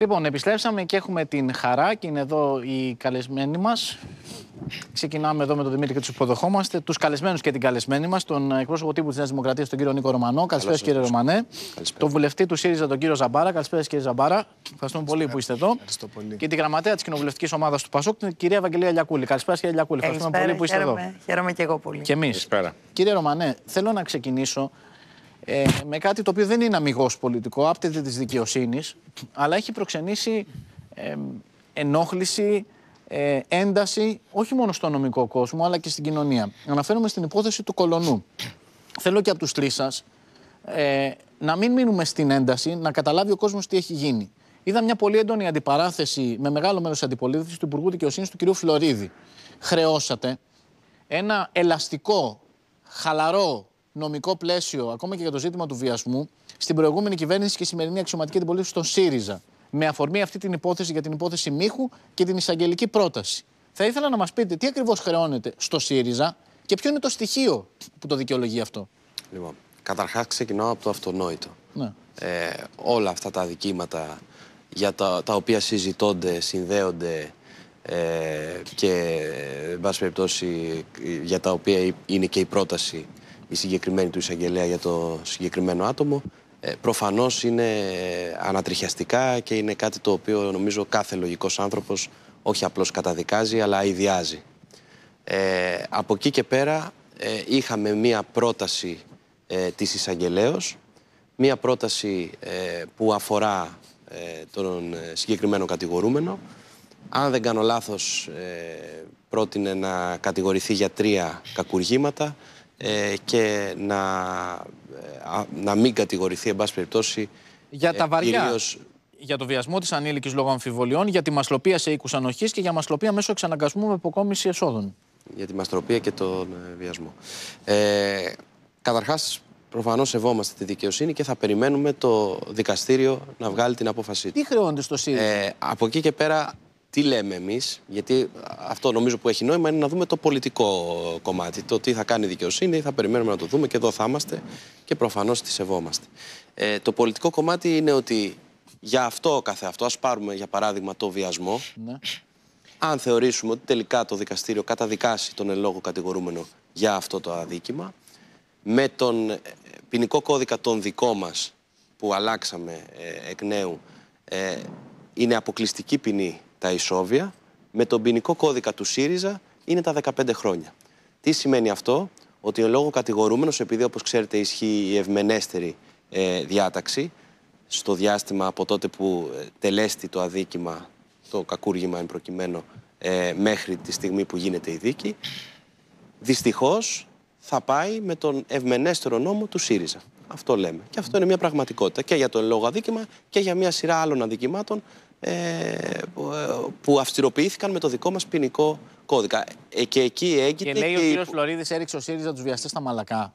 Λοιπόν, επιστρέψαμε και έχουμε την χαρά και είναι εδώ οι καλεσμένοι μας. Ξεκινάμε εδώ με τον Δημήτρη και τους υποδοχόμαστε. Τους καλεσμένους και την καλεσμένη μας, τον εκπρόσωπο τύπου της Νέας Δημοκρατίας, τον κύριο Νίκο Ρωμανό. Καλησπέρα, κύριε Ρωμανέ. Καλησπέρα. Τον βουλευτή του ΣΥΡΙΖΑ, τον κύριο Ζαμπάρα. Καλησπέρα, κύριε Ζαμπάρα. Ευχαριστούμε πολύ που είστε εδώ. Πολύ. Και την γραμματέα της κοινοβουλευτικής ομάδας του Πασόκ, την κυρία Ευαγγελία Λιακούλη. Καλησπέρα, κύριε Λιακούλη. Ευχαριστούμε πολύ που είστε εδώ. Χαίρομαι και εγώ πολύ. Και εμείς. Κύριε Ρωμανέ, θέλω να ξεκινήσω ε, με κάτι το οποίο δεν είναι αμυγός πολιτικό, άπτεται της δικαιοσύνης, αλλά έχει προξενήσει ε, ενόχληση, ε, ένταση, όχι μόνο στο νομικό κόσμο, αλλά και στην κοινωνία. Αναφέρομαι στην υπόθεση του Κολονού. Θέλω και από τους τρεις σας, ε, να μην μείνουμε στην ένταση, να καταλάβει ο κόσμος τι έχει γίνει. Είδα μια πολύ έντονη αντιπαράθεση με μεγάλο μέρος της αντιπολίτευσης του Υπουργού Δικαιοσύνης του κ. Φλωρίδη. Χρεώσατε ένα ελαστικό, χαλαρό νομικό πλαίσιο, ακόμα και για το ζήτημα του βιασμού, στην προηγούμενη κυβέρνηση και σημερινή αξιωματική αντιπολίτευση στον ΣΥΡΙΖΑ. Με αφορμή αυτή την υπόθεση για την υπόθεση Μίχου και την εισαγγελική πρόταση. Θα ήθελα να μας πείτε τι ακριβώς χρεώνεται στο ΣΥΡΙΖΑ και ποιο είναι το στοιχείο που το δικαιολογεί αυτό. Λοιπόν, καταρχάς ξεκινάω από το αυτονόητο. Ναι. Ε, όλα αυτά τα αδικήματα για τα, τα οποία συζητώνται, συνδέονται ε, και εν περιπτώσει για τα οποία είναι και η πρόταση η συγκεκριμένη του εισαγγελέα για το συγκεκριμένο άτομο. Ε, προφανώς είναι ανατριχιαστικά και είναι κάτι το οποίο νομίζω κάθε λογικός άνθρωπος όχι απλώς καταδικάζει αλλά ιδιάζει. Ε, από εκεί και πέρα ε, είχαμε μία πρόταση ε, της εισαγγελέως, μία πρόταση ε, που αφορά τον συγκεκριμένο κατηγορούμενο. Αν δεν κάνω λάθος, πρότεινε να κατηγορηθεί για τρία κακουργήματα ε, και να, ε, να μην κατηγορηθεί, εν πάση περιπτώσει, για τα ε, βαριά. Για το βιασμό της ανήλικης λόγω αμφιβολιών, για τη μασλοπία σε οίκους ανοχής και για μασλοπία μέσω εξαναγκασμού με αποκόμιση εσόδων. Για τη μαστροπία και τον ε, βιασμό. Ε, Καταρχάς, προφανώς σεβόμαστε τη δικαιοσύνη και θα περιμένουμε το δικαστήριο να βγάλει την απόφασή του. Τι χρεώνεται στο ΣΥΡΙΖΑ. Ε, από εκεί και πέρα, τι λέμε εμείς, γιατί αυτό νομίζω που έχει νόημα είναι να δούμε το πολιτικό κομμάτι. Το τι θα κάνει η δικαιοσύνη, θα περιμένουμε να το δούμε και εδώ θα είμαστε και προφανώς τη σεβόμαστε. Ε, το πολιτικό κομμάτι είναι ότι για αυτό καθεαυτό, ας πάρουμε για παράδειγμα το βιασμό. Ναι. Αν θεωρήσουμε ότι τελικά το δικαστήριο καταδικάσει τον ελόγο κατηγορούμενο για αυτό το αδίκημα, με τον ε, ποινικό κώδικα τον δικό μας που αλλάξαμε ε, εκ νέου, ε, είναι αποκλειστική ποινή τα ισόβια με τον ποινικό κώδικα του ΣΥΡΙΖΑ είναι τα 15 χρόνια. Τι σημαίνει αυτό, ότι ο λόγο κατηγορούμενος, επειδή όπως ξέρετε ισχύει η ευμενέστερη ε, διάταξη, στο διάστημα από τότε που ε, τελέστη το αδίκημα, το κακούργημα εν προκειμένου, ε, μέχρι τη στιγμή που γίνεται η δίκη, δυστυχώς θα πάει με τον ευμενέστερο νόμο του ΣΥΡΙΖΑ. Αυτό λέμε. Και αυτό είναι μια πραγματικότητα και για το λόγο αδίκημα και για μια σειρά άλλων αδικημάτων ε, ε, που αυστηροποιήθηκαν με το δικό μας ποινικό κώδικα. Ε, και εκεί έγινε. Και λέει και... ο κύριος Φλωρίδης έριξε ο ΣΥΡΙΖΑ τους βιαστές στα μαλακά.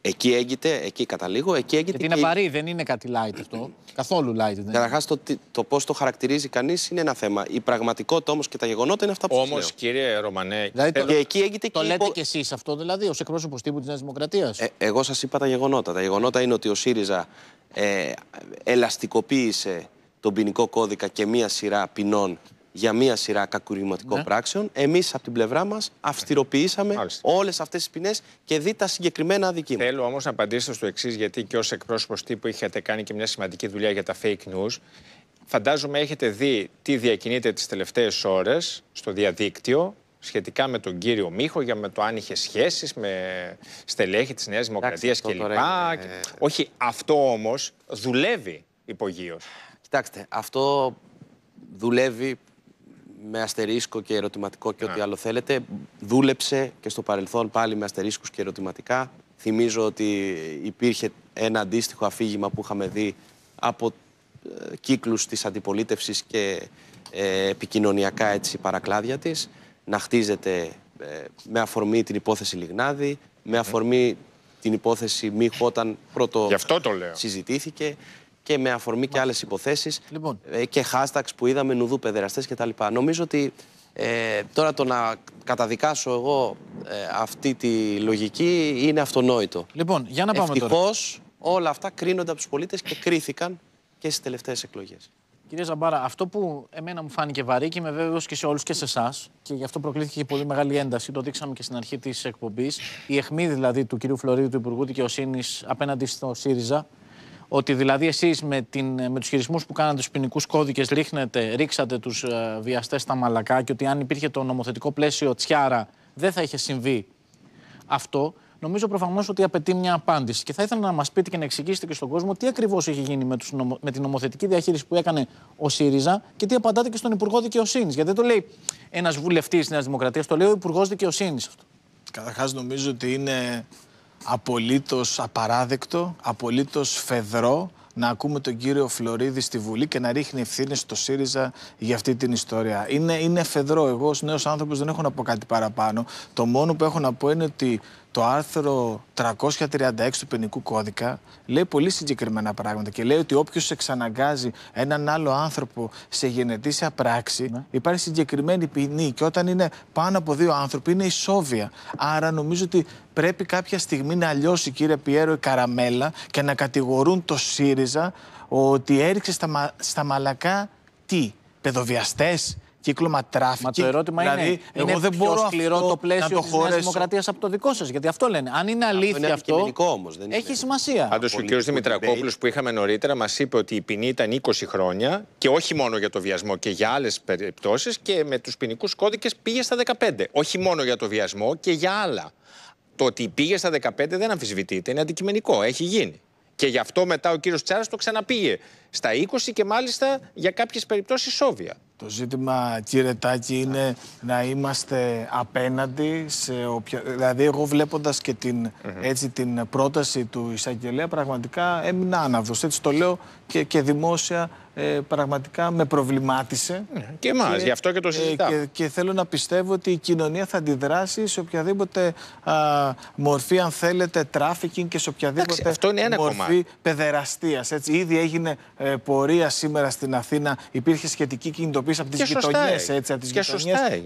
Εκεί έγινε, εκεί καταλήγω. Εκεί έγινε Γιατί είναι και... βαρύ, δεν είναι κάτι light αυτό. Καθόλου light. Καταρχάς, το, το πώς το χαρακτηρίζει κανείς είναι ένα θέμα. Η πραγματικότητα όμως και τα γεγονότα είναι αυτά που Όμω, κύριε Ρωμανέ, δηλαδή, θέλω... και εκεί έγινε το και λέτε υπο... κι εσείς αυτό, δηλαδή, ως εκπρόσωπος τύπου της Νέας Δημοκρατίας. Ε, εγώ σας είπα τα γεγονότα. Τα γεγονότα είναι ότι ο ΣΥΡΙΖΑ ε, ελαστικοποίησε τον ποινικό κώδικα και μία σειρά ποινών για μία σειρά κακουρηματικών ναι. πράξεων. Εμείς από την πλευρά μας αυστηροποιήσαμε ναι. όλες αυτές τις ποινές και δει τα συγκεκριμένα αδικήματα. Θέλω όμως να απαντήσετε στο εξής, γιατί και ως εκπρόσωπος τύπου είχατε κάνει και μια σημαντική δουλειά για τα fake news. Φαντάζομαι έχετε δει τι διακινείται τις τελευταίες ώρες στο διαδίκτυο σχετικά με τον κύριο Μίχο, για με το αν είχε σχέσεις με στελέχη της Νέας Δημοκρατία κλπ. Όχι, αυτό όμως δουλεύει υπογείως. Κοιτάξτε, αυτό δουλεύει με αστερίσκο και ερωτηματικό και ό,τι ναι. άλλο θέλετε. Δούλεψε και στο παρελθόν πάλι με αστερίσκους και ερωτηματικά. Θυμίζω ότι υπήρχε ένα αντίστοιχο αφήγημα που είχαμε δει από ε, κύκλους της αντιπολίτευσης και ε, επικοινωνιακά έτσι παρακλάδια της να χτίζεται ε, με αφορμή την υπόθεση Λιγνάδη, με ναι. αφορμή την υπόθεση Μίχου όταν πρώτο συζητήθηκε και με αφορμή και άλλες υποθέσεις. Λοιπόν. Ε, και hashtags που είδαμε, νουδού παιδεραστές κτλ. Νομίζω ότι ε, τώρα το να καταδικάσω εγώ ε, αυτή τη λογική είναι αυτονόητο. Λοιπόν, για να πάμε Ευτυχώς, τώρα. όλα αυτά κρίνονται από τους πολίτες και κρίθηκαν και στις τελευταίες εκλογές. Κύριε Ζαμπάρα, αυτό που εμένα μου φάνηκε βαρύ και είμαι βέβαιος και σε όλους και σε εσάς, και γι' αυτό προκλήθηκε και πολύ μεγάλη ένταση, το δείξαμε και στην αρχή της εκπομπής, η αιχμή δηλαδή του κυρίου Φλωρίδη, του Υπουργού Δικαιοσύνης, απέναντι στο ΣΥΡΙΖΑ, ότι δηλαδή εσείς με, την, με τους χειρισμούς που κάνατε τους ποινικούς κώδικες, ρίχνετε, ρίξατε τους ε, βιαστές στα μαλακά και ότι αν υπήρχε το νομοθετικό πλαίσιο τσιάρα δεν θα είχε συμβεί αυτό. Νομίζω προφανώς ότι απαιτεί μια απάντηση. Και θα ήθελα να μας πείτε και να εξηγήσετε και στον κόσμο τι ακριβώς έχει γίνει με, τους με την νομοθετική διαχείριση που έκανε ο ΣΥΡΙΖΑ και τι απαντάτε και στον Υπουργό Δικαιοσύνης. Γιατί δεν το λέει ένας βουλευτής της Νέας Δημοκρατίας, το λέει ο Υπουργός Δικαιοσύνης αυτό. Καταρχάς, νομίζω ότι είναι απολύτως απαράδεκτο, απολύτως φεδρό να ακούμε τον κύριο Φλωρίδη στη Βουλή και να ρίχνει ευθύνη στο ΣΥΡΙΖΑ για αυτή την ιστορία. Είναι, είναι φεδρό. Εγώ, ως νέος άνθρωπος δεν έχω να πω κάτι παραπάνω. Το μόνο που έχω να πω είναι ότι το άρθρο 336 του ποινικού κώδικα λέει πολύ συγκεκριμένα πράγματα και λέει ότι όποιος εξαναγκάζει έναν άλλο άνθρωπο σε γενετήσια πράξη ναι. υπάρχει συγκεκριμένη ποινή και όταν είναι πάνω από δύο άνθρωποι είναι ισόβια. Άρα νομίζω ότι πρέπει κάποια στιγμή να λιώσει κύριε Πιέρο η καραμέλα και να κατηγορούν το ΣΥΡΙΖΑ ότι έριξε στα, στα μαλακά τι, παιδοβιαστές, κύκλωμα τράφικινγκ. το ερώτημα δηλαδή, είναι, εγώ δεν πιο μπορώ σκληρό το πλαίσιο της Νέας Δημοκρατίας από το δικό σας. Γιατί αυτό λένε. Αν είναι αλήθεια αυτό. Είναι αυτό όμως, δεν είναι. έχει σημασία. Πάντως ο κ. Δημητρακόπουλος που είχαμε νωρίτερα μας είπε ότι η ποινή ήταν 20 χρόνια και όχι μόνο για το βιασμό και για άλλες περιπτώσεις και με τους ποινικούς κώδικες πήγε στα 15. Όχι μόνο για το βιασμό και για άλλα. Το ότι πήγε στα 15 δεν αμφισβητείται, είναι αντικειμενικό, έχει γίνει. Και γι' αυτό μετά ο κύριος Τσάρας το ξαναπήγε στα 20 και μάλιστα για κάποιες περιπτώσεις σόβια. Το ζήτημα, κύριε Τάκη, είναι να είμαστε απέναντι σε όποια... Δηλαδή, εγώ βλέποντας και την, έτσι, την πρόταση του εισαγγελέα, πραγματικά έμεινα άναυδος. Έτσι το λέω και δημόσια ε, πραγματικά με προβλημάτισε. Ναι, και εμάς, γι' αυτό και το ε, συζητάμε. Και, θέλω να πιστεύω ότι η κοινωνία θα αντιδράσει σε οποιαδήποτε α, μορφή, αν θέλετε, τράφικινγκ και σε οποιαδήποτε αυτό είναι ένα μορφή κομμάτι. Ήδη έγινε ε, πορεία σήμερα στην Αθήνα, υπήρχε σχετική κινητοποίηση από τις γειτονίε έτσι, από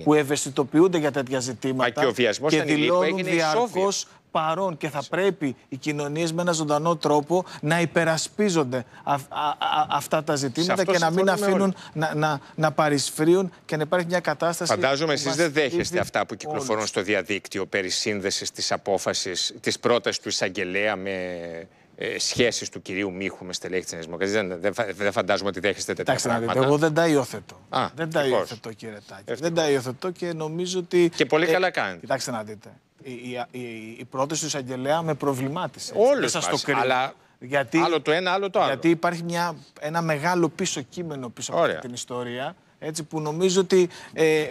που ευαισθητοποιούνται για τέτοια ζητήματα. και ο βιασμός και δηλώνουν παρόν και θα πρέπει οι κοινωνίες με ένα ζωντανό τρόπο να υπερασπίζονται α, α, α, αυτά τα ζητήματα και να μην αφήνουν να, να, να παρισφρίουν και να υπάρχει μια κατάσταση. Φαντάζομαι εσείς δεν δέχεστε αυτά που κυκλοφορούν στο διαδίκτυο περί σύνδεσης της απόφασης, της πρότασης του εισαγγελέα με ε, σχέσεις του κυρίου Μίχου με στελέχη της Νέας Δεν, δεν, φαντάζομαι ότι δέχεστε τέτοια Εντάξει, πράγματα. Δείτε, εγώ δεν τα υιοθετώ. Α, δεν τα υιοθετώ, κύριε Τάκη. Δεν τα υιοθετώ και νομίζω ότι. Και πολύ ε, καλά κάνει. κοιτάξτε να δείτε η, η, η πρόταση του εισαγγελέα με προβλημάτισε. Όλε το Αλλά γιατί, άλλο το ένα, άλλο το άλλο. Γιατί υπάρχει μια, ένα μεγάλο πίσω κείμενο πίσω Ωραία. από την ιστορία έτσι, που νομίζω ότι ε, ε,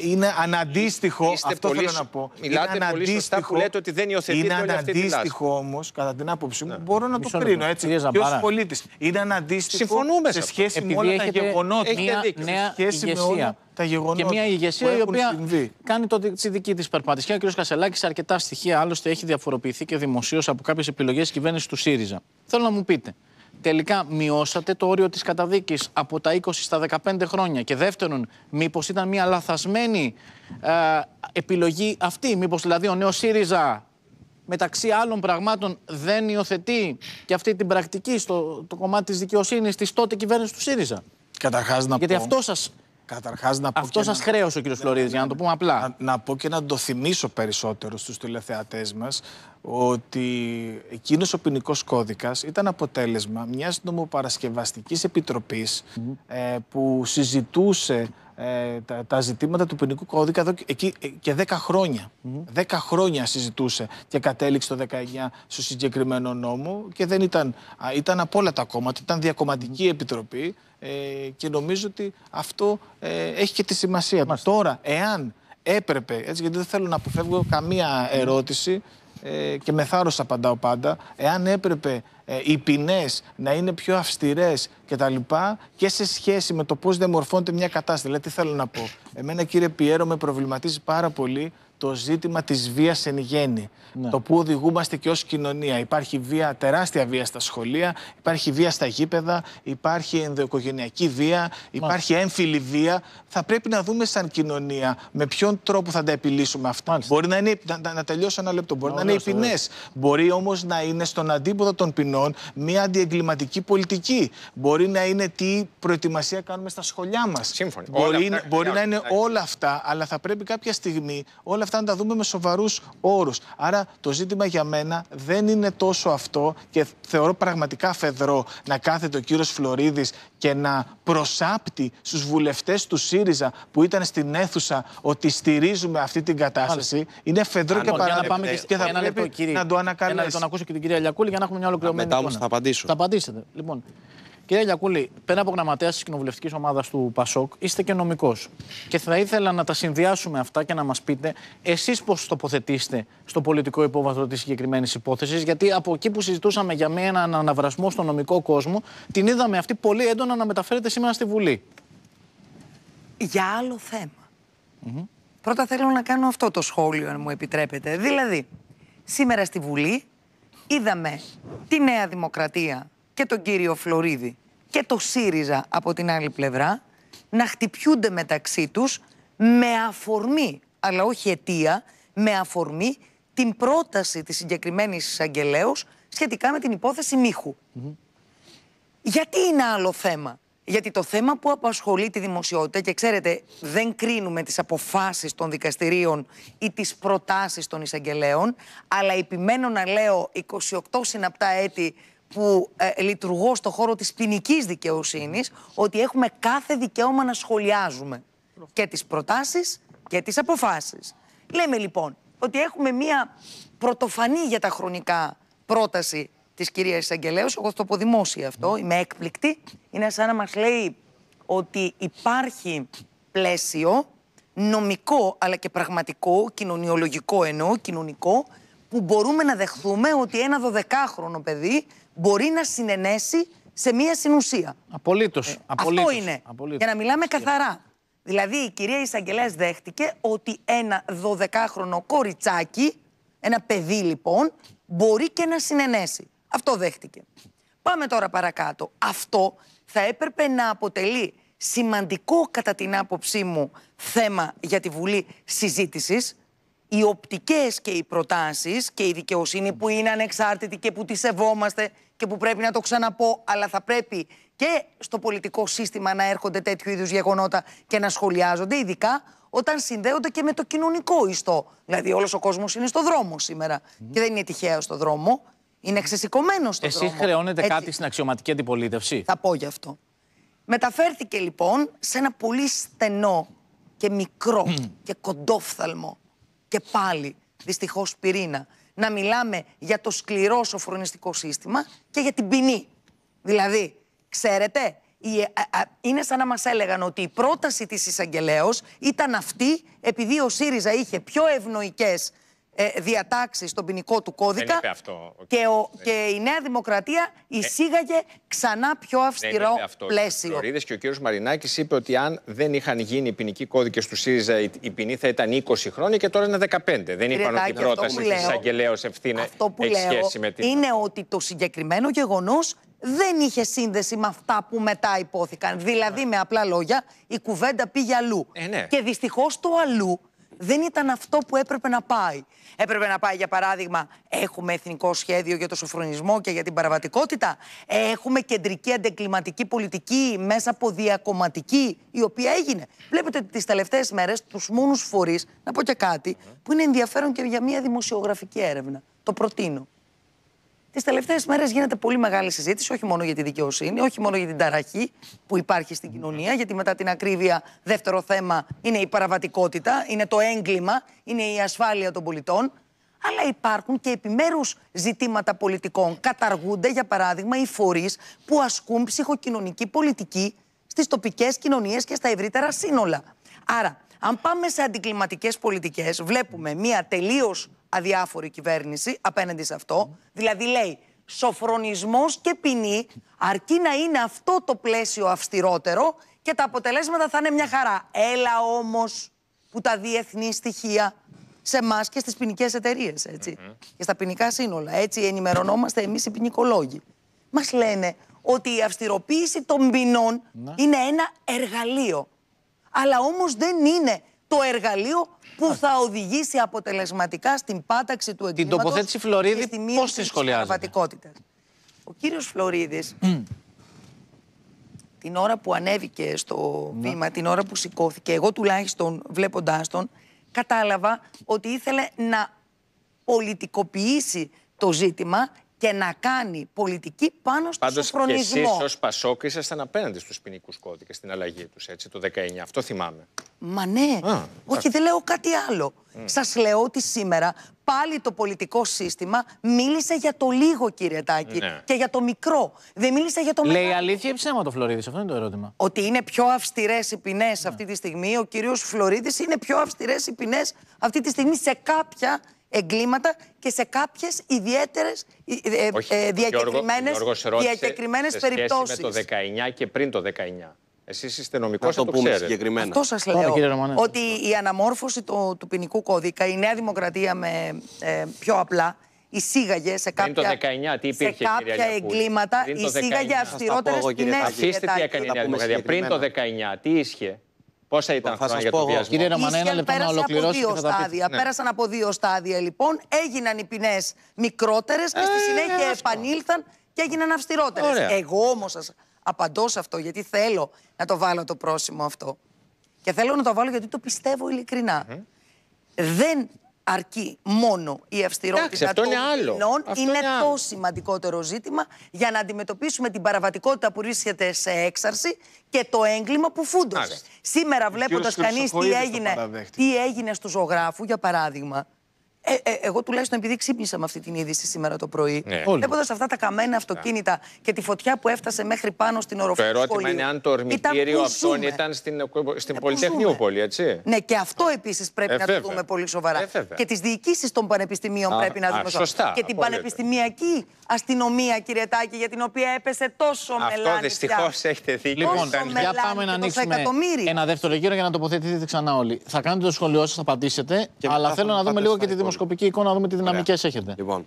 είναι αναντίστοιχο. αυτό που θέλω να πω. Μιλάτε είναι πολύ λέτε ότι δεν υιοθετείτε Είναι αναντίστοιχο όμως, κατά την άποψή μου, ναι. μπορώ να το κρίνω έτσι. Και πολίτης. Είναι αναντίστοιχο Συμφωνούμε σε σχέση με όλα τα γεγονότα. Μια σχέση με τα Και μια ηγεσία η οποία κάνει το, τη δική της περπατησιά. Ο κ. Κασελάκης αρκετά στοιχεία άλλωστε έχει διαφοροποιηθεί και δημοσίως από κάποιες επιλογές κυβέρνησης του ΣΥΡΙΖΑ. Θέλω να μου πείτε, τελικά μειώσατε το όριο της καταδίκης από τα 20 στα 15 χρόνια. Και δεύτερον, μήπως ήταν μια λαθασμένη ε, επιλογή αυτή. Μήπως δηλαδή ο νέος ΣΥΡΙΖΑ μεταξύ άλλων πραγμάτων δεν υιοθετεί και αυτή την πρακτική στο το κομμάτι της δικαιοσύνης της τότε κυβέρνησης του ΣΥΡΙΖΑ. Καταρχάς να Γιατί πω... αυτό σας Καταρχάς, να πω Αυτό σα ο κύριος ναι, Φλωρίδης, ναι, για να ναι. το πούμε απλά. Να, να πω και να το θυμίσω περισσότερο στους τηλεθεατές μας ότι εκείνος ο ποινικός κώδικας ήταν αποτέλεσμα μιας νομοπαρασκευαστικής επιτροπής ε, που συζητούσε ε, τα, ζητήματα του ποινικού κώδικα εδώ, εκεί, ε, και 10 χρόνια. 10 χρόνια συζητούσε και κατέληξε το 19 στο συγκεκριμένο νόμο και δεν ήταν, ήταν από όλα τα κόμματα, ήταν διακομματική επιτροπή ε, και νομίζω ότι αυτό ε, έχει και τη σημασία Τώρα, εάν έπρεπε, έτσι, γιατί δεν θέλω να αποφεύγω καμία ερώτηση ε, και με θάρρος απαντάω πάντα, εάν έπρεπε ε, οι ποινές να είναι πιο αυστηρές κτλ. και σε σχέση με το πώς διαμορφώνεται μια κατάσταση. Δηλαδή, τι θέλω να πω. Εμένα, κύριε Πιέρο, με προβληματίζει πάρα πολύ το ζήτημα της βίας εν γέννη. Ναι. Το που οδηγούμαστε και ως κοινωνία. Υπάρχει βία, τεράστια βία στα σχολεία, υπάρχει βία στα γήπεδα, υπάρχει ενδοοικογενειακή βία, υπάρχει έμφυλη βία. Θα πρέπει να δούμε σαν κοινωνία με ποιον τρόπο θα τα επιλύσουμε αυτά. Μπορεί να είναι, να, τελειώσω ένα λεπτό, μπορεί να, να είναι οι ποινές. Μπορεί όμως να είναι στον αντίποδο των ποινών μια αντιεγκληματική πολιτική. Μπορεί να είναι τι προετοιμασία κάνουμε στα σχολιά μας. Σύμφωνοι. Μπορεί, όλα, μπορεί να ναι, είναι ναι. όλα αυτά, αλλά θα πρέπει κάποια στιγμή όλα αυτά να τα δούμε με σοβαρούς όρους. Άρα το ζήτημα για μένα δεν είναι τόσο αυτό και θεωρώ πραγματικά φεδρό να κάθεται ο κύριος Φλωρίδης και να προσάπτει στους βουλευτές του ΣΥΡΙΖΑ που ήταν στην αίθουσα ότι στηρίζουμε αυτή την κατάσταση. Είναι φεδρό και παράδειγμα. Ε, και θα πρέπει να το ανακαλέσει. Να τον ακούσω και την κυρία Λιακούλη για να έχουμε μια ολοκληρωμένη μετά όμως θα απαντήσω. Θα απαντήσετε. Λοιπόν, κύριε Λιακούλη, πέρα από γραμματέας της κοινοβουλευτικής ομάδας του Πασόκ, είστε και νομικός. Και θα ήθελα να τα συνδυάσουμε αυτά και να μας πείτε εσείς πώς τοποθετήσετε στο πολιτικό υπόβαθρο της συγκεκριμένης υπόθεσης. Γιατί από εκεί που συζητούσαμε για έναν αναβρασμό στον νομικό κόσμο, την είδαμε αυτή πολύ έντονα να μεταφέρεται σήμερα στη Βουλή. Για άλλο θέμα. Πρώτα θέλω να κάνω αυτό το σχόλιο, αν μου επιτρέπετε. Δηλαδή, σήμερα στη Βουλή είδαμε τη Νέα Δημοκρατία και τον κύριο Φλωρίδη και το ΣΥΡΙΖΑ από την άλλη πλευρά να χτυπιούνται μεταξύ τους με αφορμή, αλλά όχι αιτία, με αφορμή την πρόταση της συγκεκριμένης εισαγγελέως σχετικά με την υπόθεση Μίχου. Γιατί είναι άλλο θέμα γιατί το θέμα που απασχολεί τη δημοσιότητα και ξέρετε δεν κρίνουμε τις αποφάσεις των δικαστηρίων ή τις προτάσεις των εισαγγελέων αλλά επιμένω να λέω 28 συναπτά έτη που ε, λειτουργώ στον χώρο της ποινικής δικαιοσύνης ότι έχουμε κάθε δικαίωμα να σχολιάζουμε και τις προτάσεις και τις αποφάσεις. Λέμε λοιπόν ότι έχουμε μία πρωτοφανή για τα χρονικά πρόταση της κυρίας Εισαγγελέα. Εγώ θα το πω δημόσια αυτό. Είμαι έκπληκτη. Είναι σαν να μας λέει ότι υπάρχει πλαίσιο νομικό αλλά και πραγματικό, κοινωνιολογικό εννοώ, κοινωνικό, που μπορούμε να δεχθούμε ότι ένα 12χρονο παιδί μπορεί να συνενέσει σε μία συνουσία. Απολύτως. Ε, αυτό είναι. Απολύτως. Για να μιλάμε καθαρά. Δηλαδή η κυρία Ισαγγελέα δέχτηκε ότι ένα 12χρονο κοριτσάκι, ένα παιδί λοιπόν, μπορεί και να συνενέσει. Αυτό δέχτηκε. Πάμε τώρα παρακάτω. Αυτό θα έπρεπε να αποτελεί σημαντικό κατά την άποψή μου θέμα για τη Βουλή συζήτησης. Οι οπτικές και οι προτάσεις και η δικαιοσύνη που είναι ανεξάρτητη και που τη σεβόμαστε και που πρέπει να το ξαναπώ, αλλά θα πρέπει και στο πολιτικό σύστημα να έρχονται τέτοιου είδους γεγονότα και να σχολιάζονται, ειδικά όταν συνδέονται και με το κοινωνικό ιστό. Δηλαδή όλος ο κόσμος είναι στο δρόμο σήμερα και δεν είναι τυχαίο στο δρόμο. Είναι ξεσηκωμένος στον Εσείς δρόμο. χρεώνετε κάτι στην αξιωματική αντιπολίτευση. Θα πω γι' αυτό. Μεταφέρθηκε λοιπόν σε ένα πολύ στενό και μικρό και κοντόφθαλμο και πάλι δυστυχώς πυρήνα να μιλάμε για το σκληρός σοφρονιστικό σύστημα και για την ποινή. Δηλαδή, ξέρετε, ε, ε, ε, είναι σαν να μας έλεγαν ότι η πρόταση της εισαγγελέως ήταν αυτή επειδή ο ΣΥΡΙΖΑ είχε πιο ευνοϊκές ε, διατάξεις στον ποινικό του κώδικα. αυτό. Και, ο, και η Νέα Δημοκρατία ε. εισήγαγε ξανά πιο αυστηρό αυτό. πλαίσιο. Ο και ο κύριος Μαρινάκης είπε ότι αν δεν είχαν γίνει οι ποινικοί κώδικες του ΣΥΡΙΖΑ, η ποινή θα ήταν 20 χρόνια και τώρα είναι 15. Δεν είπαν ότι η πρόταση τη εισαγγελέω ευθύνη έχει σχέση με την. Είναι ότι το συγκεκριμένο γεγονός δεν είχε σύνδεση με αυτά που μετά υπόθηκαν. Δηλαδή, με απλά λόγια, η κουβέντα πήγε αλλού. Ε, ναι. Και δυστυχώς το αλλού δεν ήταν αυτό που έπρεπε να πάει. Έπρεπε να πάει, για παράδειγμα, έχουμε εθνικό σχέδιο για το σοφρονισμό και για την παραβατικότητα. Έχουμε κεντρική αντεκλιματική πολιτική μέσα από διακομματική, η οποία έγινε. Βλέπετε τις τελευταίες μέρες τους μόνους φορείς, να πω και κάτι, που είναι ενδιαφέρον και για μια δημοσιογραφική έρευνα. Το προτείνω. Τις τελευταίες μέρες γίνεται πολύ μεγάλη συζήτηση, όχι μόνο για τη δικαιοσύνη, όχι μόνο για την ταραχή που υπάρχει στην κοινωνία, γιατί μετά την ακρίβεια, δεύτερο θέμα είναι η παραβατικότητα, είναι το έγκλημα, είναι η ασφάλεια των πολιτών. Αλλά υπάρχουν και επιμέρους ζητήματα πολιτικών. Καταργούνται, για παράδειγμα, οι φορείς που ασκούν ψυχοκοινωνική πολιτική στις τοπικές κοινωνίες και στα ευρύτερα σύνολα. Άρα, αν πάμε σε αντικλιματικές πολιτικές, βλέπουμε μία τελείως αδιάφορη κυβέρνηση απέναντι σε αυτό. Δηλαδή λέει σοφρονισμός και ποινή αρκεί να είναι αυτό το πλαίσιο αυστηρότερο και τα αποτελέσματα θα είναι μια χαρά. Έλα όμως που τα διεθνή στοιχεία σε εμάς και στις ποινικές εταιρείες. Και στα ποινικά σύνολα. Έτσι ενημερωνόμαστε εμείς οι ποινικολόγοι. Μας λένε ότι η αυστηροποίηση των ποινων είναι ένα εργαλείο. Αλλά όμως δεν είναι το εργαλείο που θα οδηγήσει αποτελεσματικά στην πάταξη του εγκλήματος Την τοποθέτηση Φλωρίδη στη πώς τη σχολιάζεται. Ο κύριος Φλωρίδης την ώρα που ανέβηκε στο βήμα, την ώρα που σηκώθηκε, εγώ τουλάχιστον βλέποντάς τον, κατάλαβα ότι ήθελε να πολιτικοποιήσει το ζήτημα και να κάνει πολιτική πάνω στο Πάντως σοφρονισμό. Πάντως και εσείς ως Πασόκ ήσασταν απέναντι στους ποινικούς κώδικες, στην αλλαγή τους. έτσι, το 19. Αυτό θυμάμαι. Μα ναι. Όχι, δεν λέω κάτι άλλο. Mm. Σας λέω ότι σήμερα πάλι το πολιτικό σύστημα μίλησε για το λίγο, κύριε Τάκη, ναι. και για το μικρό. Δεν μίλησε για το μεγάλο. Λέει αλήθεια ή ψέμα το Φλωρίδης, αυτό είναι το ερώτημα. Ότι είναι πιο αυστηρές οι ποινές ναι. αυτή τη στιγμή. Ο κύριος Φλωρίδης είναι πιο αυστηρές οι ποινές αυτή τη στιγμή σε κάποια εγκλήματα και σε κάποιες ιδιαίτερες διακεκριμένε περιπτώσει. με το 19 και πριν το 19. Εσείς είστε νομικός, το, το ξέρετε. Αυτό σας λέω. ότι η αναμόρφωση το, του ποινικού κώδικα, η Νέα Δημοκρατία με ε, πιο απλά, εισήγαγε σε κάποια, το 19, τι υπήρχε, σε κάποια εγκλήματα, εισήγαγε αυστηρότερε ποινέ. Αφήστε τι έκανε η Νέα Δημοκρατία. Πριν το 19, τι ίσχυε. Πόσα ήταν θα για το πιασμό. Κύριε Ρωμανέ, ένα λεπτό να ολοκληρώσω. Από δύο στάδια. Ναι. Πέρασαν από δύο στάδια λοιπόν, έγιναν οι ποινές μικρότερες και στη ε, συνέχεια επανήλθαν και έγιναν αυστηρότερες. Εγώ όμως σας απαντώ σε αυτό γιατί θέλω να το βάλω το πρόσημο αυτό. Και θέλω να το βάλω γιατί το πιστεύω ειλικρινά. Δεν αρκεί μόνο η αυστηρότητα των κοινών, Είναι, είναι το σημαντικότερο ζήτημα για να αντιμετωπίσουμε την παραβατικότητα που ρίσκεται σε έξαρση και το έγκλημα που φούντωσε. Σήμερα, βλέποντας κανείς τι, έγινε, τι έγινε στους ζωγράφους, για παράδειγμα, ε, ε, εγώ τουλάχιστον επειδή ξύπνησα με αυτή την είδηση σήμερα το πρωί, ναι. βλέποντας αυτά τα καμένα ναι. αυτοκίνητα και τη φωτιά που έφτασε μέχρι πάνω στην οροφή. Το ερώτημα είναι αν το ορμητήριο αυτών ήταν στην, στην ε, Πολυτεχνιούπολη, έτσι. Ναι, και αυτό επίσης πρέπει ε, να το δούμε πολύ σοβαρά. Ε, και τις διοικήσεις των πανεπιστημίων α, πρέπει να δούμε σοβαρά. Σωστά, και την πανεπιστημιακή αστυνομία, κύριε Τάκη, για την οποία έπεσε τόσο αυτό Αυτό δυστυχώς έχετε δει. Λοιπόν, για πάμε να ανοίξουμε ένα δεύτερο γύρο για να τοποθετηθείτε ξανά όλοι. Θα κάνετε το σχολείο σας, θα απαντήσετε, αλλά θέλω να δούμε λίγο και τη δημοσιογραφία μακροσκοπική εικόνα, να δούμε τι δυναμικές έχετε. Λοιπόν,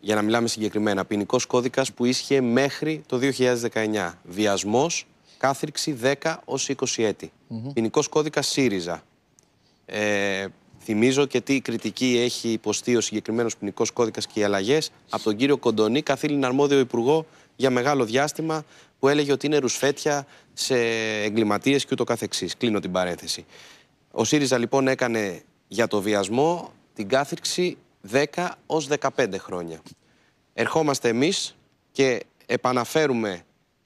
για να μιλάμε συγκεκριμένα, ποινικός κώδικας που ίσχυε μέχρι το 2019. Βιασμός, κάθριξη 10 ω 20 έτη. Mm-hmm. Ποινικός κώδικας ΣΥΡΙΖΑ. Ε, θυμίζω και τι κριτική έχει υποστεί ο συγκεκριμένος ποινικός κώδικας και οι αλλαγές από τον κύριο Κοντονή, καθήλυνα αρμόδιο υπουργό για μεγάλο διάστημα, που έλεγε ότι είναι ρουσφέτια σε εγκληματίες και ούτω καθεξής. Κλείνω την παρένθεση. Ο ΣΥΡΙΖΑ λοιπόν έκανε για το βιασμό την κάθριξη 10 ως 15 χρόνια. Ερχόμαστε εμείς και επαναφέρουμε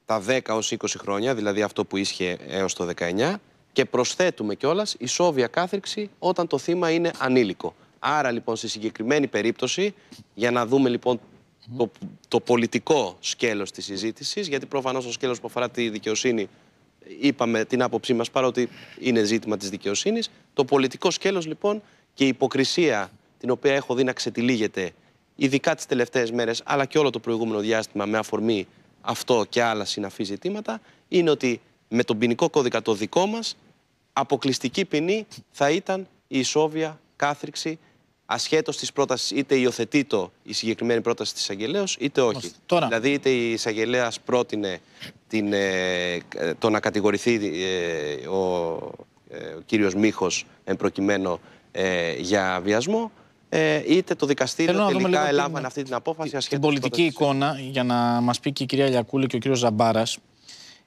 τα 10 ως 20 χρόνια, δηλαδή αυτό που ίσχυε έως το 19, και προσθέτουμε κιόλας ισόβια κάθριξη όταν το θύμα είναι ανήλικο. Άρα λοιπόν στη συγκεκριμένη περίπτωση, για να δούμε λοιπόν το, το πολιτικό σκέλος της συζήτησης, γιατί προφανώς το σκέλος που αφορά τη δικαιοσύνη είπαμε την άποψή μας παρότι είναι ζήτημα της δικαιοσύνης, το πολιτικό σκέλος λοιπόν και η υποκρισία την οποία έχω δει να ξετυλίγεται ειδικά τις τελευταίες μέρες αλλά και όλο το προηγούμενο διάστημα με αφορμή αυτό και άλλα συναφή ζητήματα είναι ότι με τον ποινικό κώδικα το δικό μας αποκλειστική ποινή θα ήταν η ισόβια κάθριξη ασχέτως της πρότασης είτε υιοθετεί το η συγκεκριμένη πρόταση της εισαγγελέα, είτε όχι. Δηλαδή είτε η εισαγγελέα πρότεινε την, ε, το να κατηγορηθεί ε, ο, ε, ο κύριος Μίχος εν προκειμένου ε, για βιασμό, ε, είτε το δικαστήριο τελικά έλαβαν αυτή την απόφαση. Την πολιτική εικόνα, για να μας πει και η κυρία Λιακούλη και ο κύριος Ζαμπάρας,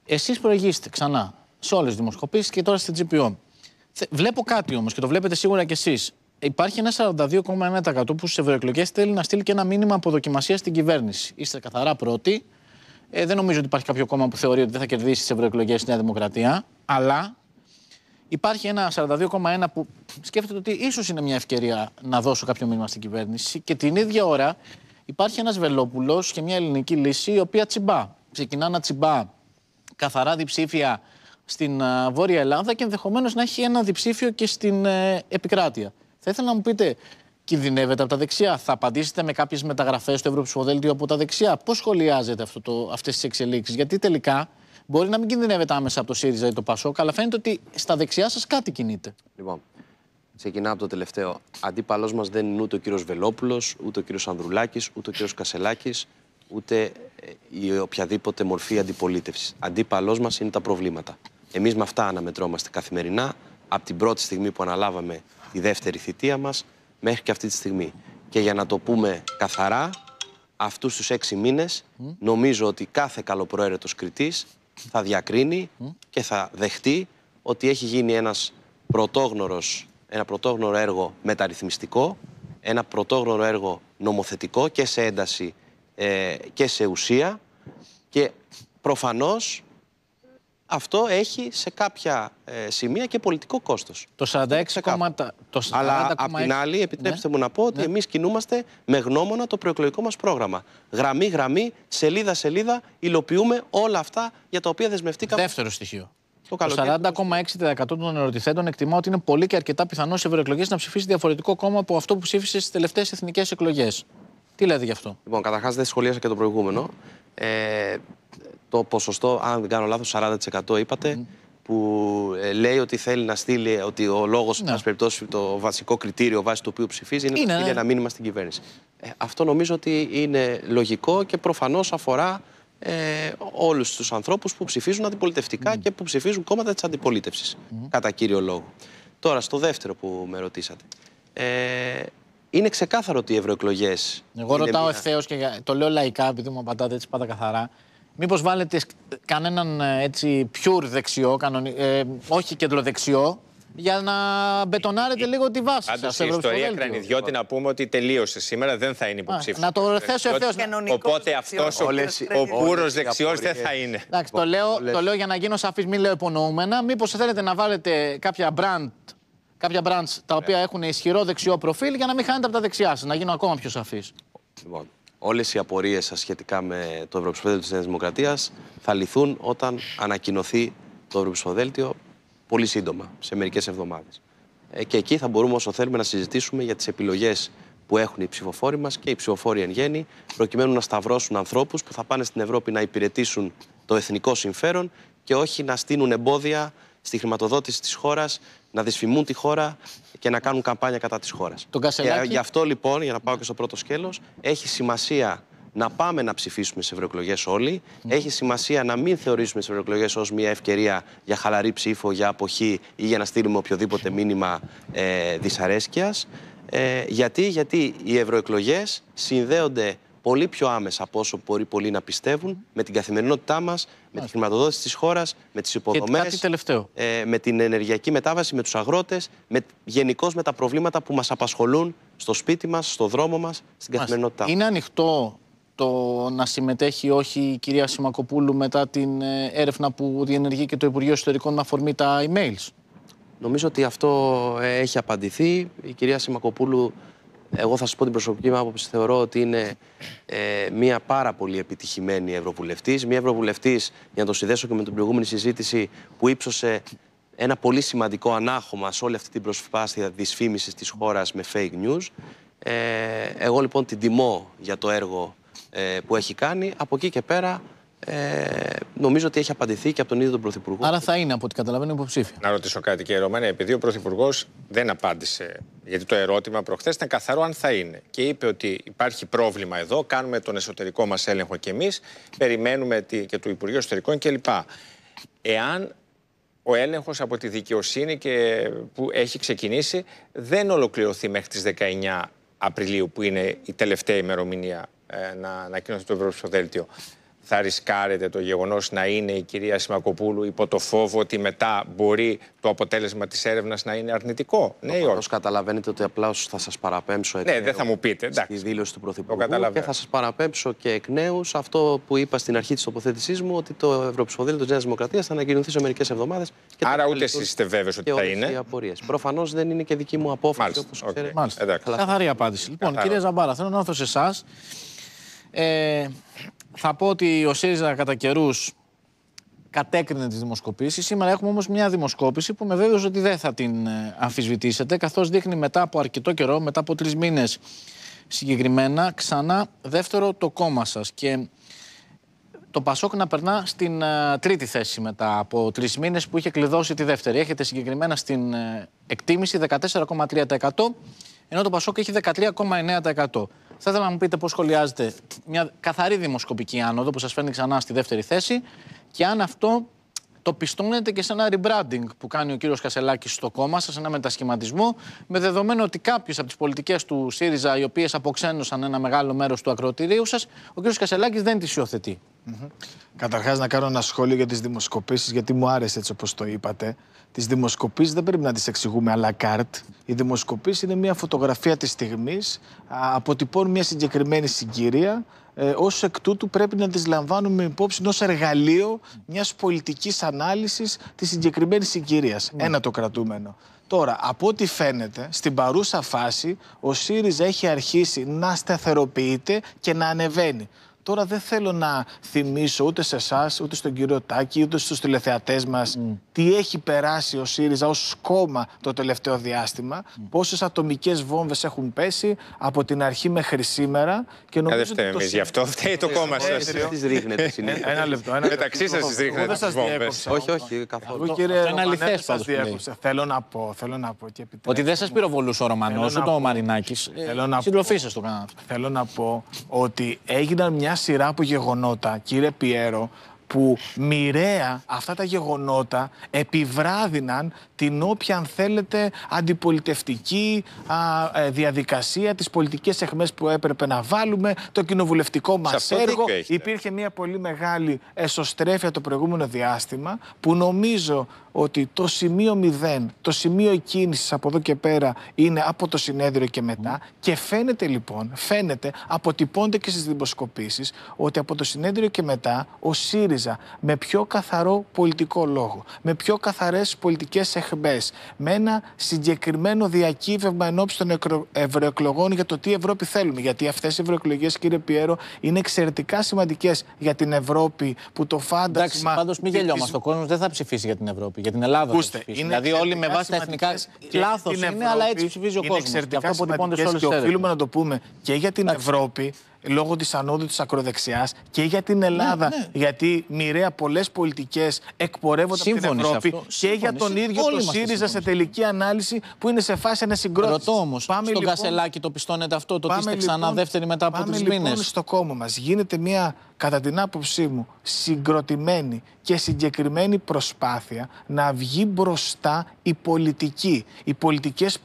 εσείς προηγήσετε ξανά σε όλες τις δημοσκοπήσεις και τώρα στην GPO. Βλέπω κάτι όμως και το βλέπετε σίγουρα κι εσείς. Υπάρχει ένα 42,1% που στις ευρωεκλογές θέλει να στείλει και ένα μήνυμα αποδοκιμασίας στην κυβέρνηση. Είστε καθαρά πρώτοι. Ε, δεν νομίζω ότι υπάρχει κάποιο κόμμα που θεωρεί ότι δεν θα κερδίσει τι ευρωεκλογές η Νέα Δημοκρατία. Αλλά Υπάρχει ένα 42,1 που σκέφτεται ότι ίσως είναι μια ευκαιρία να δώσω κάποιο μήνυμα στην κυβέρνηση. Και την ίδια ώρα υπάρχει ένας Βελόπουλος και μια ελληνική λύση η οποία τσιμπά. Ξεκινά να τσιμπά καθαρά διψήφια στην ε, Βόρεια Ελλάδα και ενδεχομένως να έχει ένα διψήφιο και στην ε, επικράτεια. Θα ήθελα να μου πείτε, κινδυνεύετε από τα δεξιά. Θα απαντήσετε με κάποιες μεταγραφές στο ευρωψηφοδέλτιο από τα δεξιά. Πώς σχολιάζετε αυτές τις εξελίξεις, Γιατί τελικά Μπορεί να μην κινδυνεύεται άμεσα από το ΣΥΡΙΖΑ ή το ΠΑΣΟΚ, αλλά φαίνεται ότι στα δεξιά σας κάτι κινείται. Λοιπόν, ξεκινάω από το τελευταίο. Αντίπαλός μας δεν είναι ούτε ο κύριος Βελόπουλος, ούτε ο κύριος Ανδρουλάκης, ούτε ο κύριος Κασελάκης, ούτε ε, η οποιαδήποτε μορφή αντιπολίτευσης. Αντίπαλός μας είναι τα προβλήματα. Εμείς με αυτά αναμετρώμαστε καθημερινά, από την πρώτη στιγμή που αναλάβαμε τη δεύτερη θητεία μας μέχρι και αυτή τη στιγμή. Και για να το πούμε καθαρά, αυτούς τους έξι μήνες, νομίζω ότι κάθε καλοπροαίρετος κριτής θα διακρίνει και θα δεχτεί ότι έχει γίνει ένας πρωτόγνωρος, ένα πρωτόγνωρο έργο μεταρρυθμιστικό, ένα πρωτόγνωρο έργο νομοθετικό και σε ένταση ε, και σε ουσία και προφανώς αυτό έχει σε κάποια ε, σημεία και πολιτικό κόστος. Το 46%. Αλλά απ' την άλλη, επιτρέψτε ναι. μου να πω ότι ναι. εμείς κινούμαστε με γνώμονα το προεκλογικό μας πρόγραμμα. Γραμμή-γραμμή, σελίδα-σελίδα, υλοποιούμε όλα αυτά για τα οποία δεσμευτήκαμε. Δεύτερο στοιχείο. Το, 40,6% των ερωτηθέντων εκτιμά ότι είναι πολύ και αρκετά πιθανό σε ευρωεκλογές να ψηφίσει διαφορετικό κόμμα από αυτό που ψήφισε στις τελευταίες εθνικές εκλογές. Τι λέτε γι' αυτό. Λοιπόν, καταρχάς δεν σχολίασα και το προηγούμενο. Ε, το ποσοστό, αν δεν κάνω λάθος, 40% είπατε, που ε, λέει ότι θέλει να στείλει, ότι ο λόγος, ναι. περιπτώσει, το βασικό κριτήριο βάσει του οποίου ψηφίζει είναι, είναι να στείλει ναι. ένα μήνυμα στην κυβέρνηση. Ε, αυτό νομίζω ότι είναι λογικό και προφανώς αφορά ε, όλους τους ανθρώπους που ψηφίζουν αντιπολιτευτικά και που ψηφίζουν κόμματα της αντιπολίτευσης, κατά κύριο λόγο. Τώρα, στο δεύτερο που με ρωτήσατε. Ε, είναι ξεκάθαρο ότι οι ευρωεκλογές. Εγώ ρωτάω μια... ευθέως και το λέω λαϊκά, επειδή μου απαντάτε έτσι πάντα καθαρά. Μήπως βάλετε κανέναν ε, έτσι πιούρ δεξιό, κανονι... Ε, όχι κεντροδεξιό, για να μπετονάρετε ε, λίγο τη βάση Άντως, η ιστορία Κρανιδιώτη λοιπόν. να πούμε ότι τελείωσε σήμερα, δεν θα είναι υποψήφιο. Να το θέσω ευθέως. Οπότε αυτός ο, ο πουρος δεν θα είναι. Εντάξει, το λέω, το λέω για να γίνω σαφής, μην λέω υπονοούμενα. Μήπως θέλετε να βάλετε κάποια brand Κάποια brands τα ναι. οποία έχουν ισχυρό δεξιό προφίλ για να μην χάνετε από τα δεξιά σας να γίνω ακόμα πιο σαφής. Λοιπόν, όλες οι απορίες σας σχετικά με το Δέλτιο της Νέας Δημοκρατίας θα λυθούν όταν ανακοινωθεί το Δέλτιο πολύ σύντομα, σε μερικές εβδομάδες. Ε, και εκεί θα μπορούμε όσο θέλουμε να συζητήσουμε για τις επιλογές που έχουν οι ψηφοφόροι μας και οι ψηφοφόροι εν γέννη, προκειμένου να σταυρώσουν ανθρώπους που θα πάνε στην Ευρώπη να υπηρετήσουν το εθνικό συμφέρον και όχι να στείλουν εμπόδια στη χρηματοδότηση της χώρας να δυσφημούν τη χώρα και να κάνουν καμπάνια κατά της χώρας. Γι' αυτό λοιπόν, για να πάω και στο πρώτο σκέλος, έχει σημασία να πάμε να ψηφίσουμε σε ευρωεκλογές όλοι. Έχει σημασία να μην θεωρήσουμε τι ευρωεκλογές ως μια ευκαιρία για χαλαρή ψήφο, για αποχή ή για να στείλουμε οποιοδήποτε μήνυμα ε, δυσαρέσκειας. Ε, γιατί, γιατί οι ευρωεκλογές συνδέονται πολύ πιο άμεσα από όσο μπορεί πολλοί να πιστεύουν, με την καθημερινότητά μας, με τη χρηματοδότηση της χώρας, με τις υποδομέ. Ε, με την ενεργειακή μετάβαση, με τους αγρότες, με, γενικώς με τα προβλήματα που μας απασχολούν στο σπίτι μας, στο δρόμο μας, στην καθημερινότητά μας. Είναι ανοιχτό το να συμμετέχει όχι η κυρία Σιμακοπούλου μετά την ε, έρευνα που διενεργεί και το Υπουργείο Ιστορικών να αφορμή τα emails. Νομίζω ότι αυτό ε, έχει απαντηθεί. Η κυρία Σιμακοπούλου εγώ θα σα πω την προσωπική μου άποψη. Θεωρώ ότι είναι ε, μια πάρα πολύ επιτυχημένη Ευρωβουλευτής. Μια Ευρωβουλευτής, για να το συνδέσω και με την προηγούμενη συζήτηση, που ύψωσε ένα πολύ σημαντικό ανάχωμα σε όλη αυτή την προσπάθεια δυσφήμισης της χώρας με fake news. Ε, εγώ λοιπόν την τιμώ για το έργο ε, που έχει κάνει. Από εκεί και πέρα ε, νομίζω ότι έχει απαντηθεί και από τον ίδιο τον Πρωθυπουργό. Άρα θα είναι από ό,τι καταλαβαίνω υποψήφιο. Να ρωτήσω κάτι και Ρωμανέ, επειδή ο Πρωθυπουργός δεν απάντησε, γιατί το ερώτημα προχθές ήταν καθαρό αν θα είναι. Και είπε ότι υπάρχει πρόβλημα εδώ, κάνουμε τον εσωτερικό μας έλεγχο κι εμείς, περιμένουμε και το Υπουργείο Εσωτερικών κλπ. Εάν ο έλεγχος από τη δικαιοσύνη και που έχει ξεκινήσει δεν ολοκληρωθεί μέχρι τις 19 Απριλίου, που είναι η τελευταία ημερομηνία ε, να ανακοινωθεί το Δέλτιο θα ρισκάρετε το γεγονός να είναι η κυρία Σιμακοπούλου υπό το φόβο ότι μετά μπορεί το αποτέλεσμα της έρευνας να είναι αρνητικό. Ναι, Όπω καταλαβαίνετε ότι απλά θα σας παραπέμψω ναι, εκ δεν θα μου πείτε. Εντάξει. Στη δήλωση του Πρωθυπουργού. Και θα σας παραπέμψω και εκ νέου αυτό που είπα στην αρχή της τοποθέτησής μου ότι το Ευρωψηφοδέλτιο της Νέας Δημοκρατίας θα ανακοινωθεί σε μερικές εβδομάδες. Άρα ούτε εσείς είστε βέβαιος ότι θα είναι. Απορίες. Προφανώς δεν είναι και δική μου απόφαση Μάλιστα, Καθαρή απάντηση. Λοιπόν, κύριε κυρία Ζαμπάρα, θέλω να έρθω σε εσάς. Ε, θα πω ότι ο ΣΥΡΙΖΑ κατά καιρούς κατέκρινε τις δημοσκοπήσεις. Σήμερα έχουμε όμως μια δημοσκόπηση που με βέβαιος ότι δεν θα την ε, αμφισβητήσετε, καθώς δείχνει μετά από αρκετό καιρό, μετά από τρεις μήνες συγκεκριμένα, ξανά δεύτερο το κόμμα σας. Και το Πασόκ να περνά στην ε, τρίτη θέση μετά από τρεις μήνες που είχε κλειδώσει τη δεύτερη. Έχετε συγκεκριμένα στην ε, εκτίμηση 14,3%, ενώ το Πασόκ έχει 13,9%. Θα ήθελα να μου πείτε πώς σχολιάζετε μια καθαρή δημοσκοπική άνοδο που σας φέρνει ξανά στη δεύτερη θέση και αν αυτό το πιστώνετε και σε ένα rebranding που κάνει ο κύριος Κασελάκης στο κόμμα σας, ένα μετασχηματισμό, με δεδομένο ότι κάποιες από τις πολιτικές του ΣΥΡΙΖΑ, οι οποίες αποξένωσαν ένα μεγάλο μέρος του ακροτηρίου σας, ο κύριος Κασελάκης δεν τις υιοθετεί. Καταρχάς, να κάνω ένα σχόλιο για τις δημοσκοπήσεις, γιατί μου άρεσε έτσι όπως το είπατε. Τις δημοσκοπήσεις δεν πρέπει να τις εξηγούμε Αλλά καρτ Οι Η είναι μια φωτογραφία της στιγμής, Αποτυπώνουν μια συγκεκριμένη συγκυρία. Ε, Ως εκ τούτου, πρέπει να τις λαμβάνουμε υπόψη ως εργαλείο μιας πολιτικής ανάλυσης της συγκεκριμένης συγκυρίας. Ναι. Ένα το κρατούμενο. Τώρα, από ό,τι φαίνεται, στην παρούσα φάση, ο ΣΥΡΙΖΑ έχει αρχίσει να σταθεροποιείται και να ανεβαίνει. Τώρα δεν θέλω να θυμίσω ούτε σε εσάς, ούτε στον κύριο Τάκη, ούτε στους τηλεθεατές μας mm. τι έχει περάσει ο ΣΥΡΙΖΑ ως κόμμα το τελευταίο διάστημα. Mm. Πόσες ατομικές βόμβες έχουν πέσει από την αρχή μέχρι σήμερα. Και νομίζω δεν φταίμε εμείς γι' αυτό. Φταίει το κόμμα σας. Τι ρίχνετε ε, συνέχεια. Ένα λεπτό. Ένα Μεταξύ σας τι ρίχνετε τις βόμβες. Όχι, όχι, καθόλου. Εγώ, κύριε Θέλω να πω, θέλω να πω και Ότι δεν σας πυροβολούσε ο Ρωμανός, ούτε ο Μαρινάκη. Ε, συντροφή σας το κάνατε. Θέλω να πω ότι έγιναν μια σειρά από γεγονότα, κύριε Πιέρο, που μοιραία αυτά τα γεγονότα επιβράδυναν την όποια αν θέλετε αντιπολιτευτική ε, διαδικασία, τις πολιτικές εχμές που έπρεπε να βάλουμε, το κοινοβουλευτικό μας έργο. Υπήρχε μια πολύ μεγάλη εσωστρέφεια το προηγούμενο διάστημα που νομίζω ότι το σημείο μηδέν, το σημείο κίνησης από εδώ και πέρα είναι από το συνέδριο και μετά και φαίνεται λοιπόν, φαίνεται, αποτυπώνται και στις δημοσκοπήσεις ότι από το συνέδριο και μετά ο ΣΥΡΙΖΑ με πιο καθαρό πολιτικό λόγο, με πιο καθαρές πολιτικές εχμές, με ένα συγκεκριμένο διακύβευμα ενώπιση των ευρωεκλογών για το τι Ευρώπη θέλουμε. Γιατί αυτές οι ευρωεκλογές, κύριε Πιέρο, είναι εξαιρετικά σημαντικές για την Ευρώπη που το φάντασμα. Εντάξει, πάντως μην γελιόμαστε. Ο κόσμος δεν θα ψηφίσει για την Ευρώπη, για την Ελλάδα. θα δηλαδή όλοι με βάση τα εθνικά. Λάθο είναι, αλλά έτσι ψηφίζει ο κόσμο. Είναι οφείλουμε να το πούμε και για την Ευρώπη λόγω της ανόδου της ακροδεξιάς και για την Ελλάδα. Ναι, ναι. Γιατί μοιραία πολλές πολιτικές εκπορεύονται από την Ευρώπη και για τον ίδιο Όλοι το ΣΥΡΙΖΑ σε τελική ανάλυση που είναι σε φάση ανασυγκρότησης. Ρωτώ όμως, στον λοιπόν, Κασελάκη το πιστώνεται αυτό, το ότι είστε ξανά λοιπόν, δεύτερη μετά από τρει μήνε. Λοιπόν, στο κόμμα μας γίνεται μια κατά την άποψή μου, συγκροτημένη και συγκεκριμένη προσπάθεια να βγει μπροστά η πολιτική, οι πολιτικές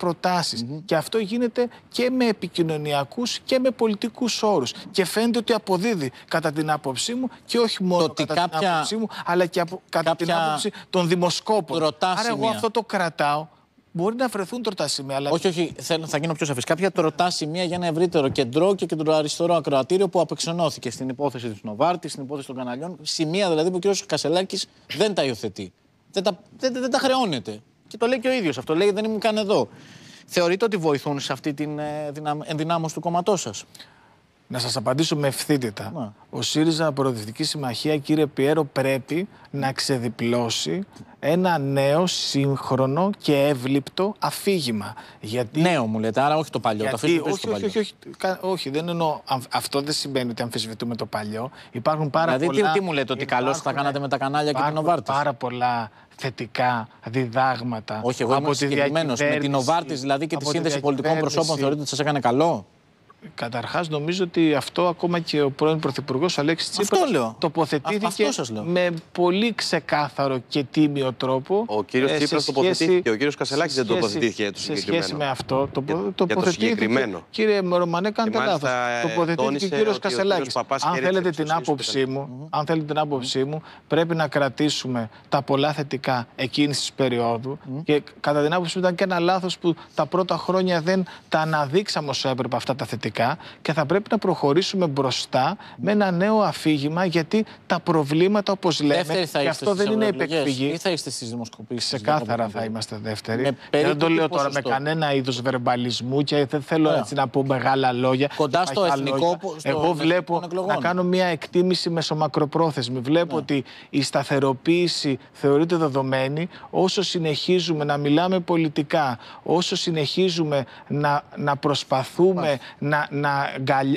Και αυτό γίνεται και με επικοινωνιακούς και με πολιτικούς όρους. Και φαίνεται ότι αποδίδει κατά την άποψή μου και όχι μόνο κατά την άποψή μου, αλλά και κατά την άποψη των δημοσκόπων. Άρα εγώ αυτό το κρατάω μπορεί να βρεθούν τρωτά σημεία. Αλλά... Όχι, όχι, θέλω, θα γίνω πιο σαφής. Κάποια τρωτά σημεία για ένα ευρύτερο κεντρό και κεντροαριστερό ακροατήριο που απεξενώθηκε στην υπόθεση τη Νοβάρτη, στην υπόθεση των καναλιών. Σημεία δηλαδή που ο κ. Κασελάκης δεν τα υιοθετεί. Δεν τα, δεν, τα χρεώνεται. Και το λέει και ο ίδιος αυτό. Λέει δεν ήμουν καν εδώ. Θεωρείτε ότι βοηθούν σε αυτή την ε, ενδυνάμωση του κόμματός σας. Να σας απαντήσω με ευθύτητα. Ναι. Ο ΣΥΡΙΖΑ Προοδευτική Συμμαχία, κύριε Πιέρο, πρέπει να ξεδιπλώσει ένα νέο, σύγχρονο και εύληπτο αφήγημα. Γιατί... Νέο, μου λέτε, άρα όχι το παλιό. Γιατί... Το όχι, όχι, όχι, όχι, όχι, δεν εννοώ. Αυτό δεν σημαίνει ότι αμφισβητούμε το παλιό. Υπάρχουν πάρα δηλαδή, πολλά. Δηλαδή, τι μου λέτε, ότι καλώς θα κάνατε με τα κανάλια και την Οβάρτης. Πάρα πολλά θετικά διδάγματα. Όχι, εγώ είμαι συγκεκριμένος. Με την Οβάρτης δηλαδή και τη σύνδεση πολιτικών προσώπων θεωρείτε ότι σας έκανε καλό. Καταρχάς νομίζω ότι αυτό ακόμα και ο πρώην Πρωθυπουργός Αλέξης Τσίπρας τοποθετήθηκε με πολύ ξεκάθαρο και τίμιο τρόπο. Ο κύριος ε, Τσίπρας τοποθετήθηκε, ο κύριος Κασελάκης δεν τοποθετήθηκε για το συγκεκριμένο. Σε σχέση με αυτό το, για, τοποθετήθηκε, για συγκεκριμένο. κύριε Μερομανέ κάνετε λάθος, ε, τοποθετήθηκε ο κύριος Κασελάκης. αν, θέλετε την άποψή μου, αν θέλετε την άποψή πρέπει να κρατήσουμε τα πολλά θετικά εκείνης της περίοδου και κατά την άποψή μου ήταν και ένα λάθος που τα πρώτα χρόνια δεν τα αναδείξαμε όσο έπρεπε αυτά τα θετικά και θα πρέπει να προχωρήσουμε μπροστά με ένα νέο αφήγημα γιατί τα προβλήματα όπως λέμε και αυτό δεν είναι επεκφυγή. Ή θα είστε στις δημοσκοπήσεις. Ξεκάθαρα θα είμαστε δεύτεροι. δεν το λέω τώρα με κανένα είδος βερμπαλισμού και δεν θέλω έτσι να πω μεγάλα λόγια. Κοντά στο εθνικό στο Εγώ βλέπω να κάνω μια εκτίμηση μεσομακροπρόθεσμη. Βλέπω ναι. ότι η σταθεροποίηση θεωρείται δεδομένη όσο συνεχίζουμε να μιλάμε πολιτικά, όσο συνεχίζουμε να, να προσπαθούμε να να,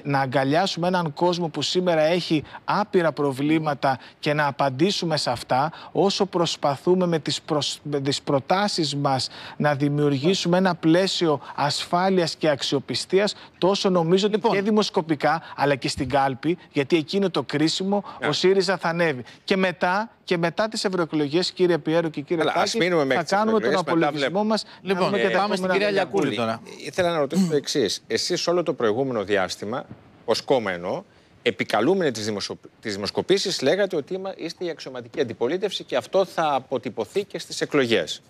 να, αγκαλιάσουμε έναν κόσμο που σήμερα έχει άπειρα προβλήματα και να απαντήσουμε σε αυτά, όσο προσπαθούμε με τις, προσ... προτάσεις μας να δημιουργήσουμε ένα πλαίσιο ασφάλειας και αξιοπιστίας, τόσο νομίζω λοιπόν. και δημοσκοπικά, αλλά και στην κάλπη, γιατί εκεί είναι το κρίσιμο, ναι. ο ΣΥΡΙΖΑ θα ανέβει. Και μετά και μετά τις ευρωεκλογές, κύριε Πιέρο και κύριε Αλλά, θα κάνουμε τον απολογισμό μα. Λοιπόν, ε, πάμε στην κυρία Λιακούλη τώρα. Ήθελα να ρωτήσω το εξής. Εσείς όλο το προηγούμενο διάστημα, ως κόμμα εννοώ, επικαλούμενοι τις, δημοσιο... δημοσκοπήσεις λέγατε ότι είστε η αξιωματική αντιπολίτευση και αυτό θα αποτυπωθεί και στις εκλογές.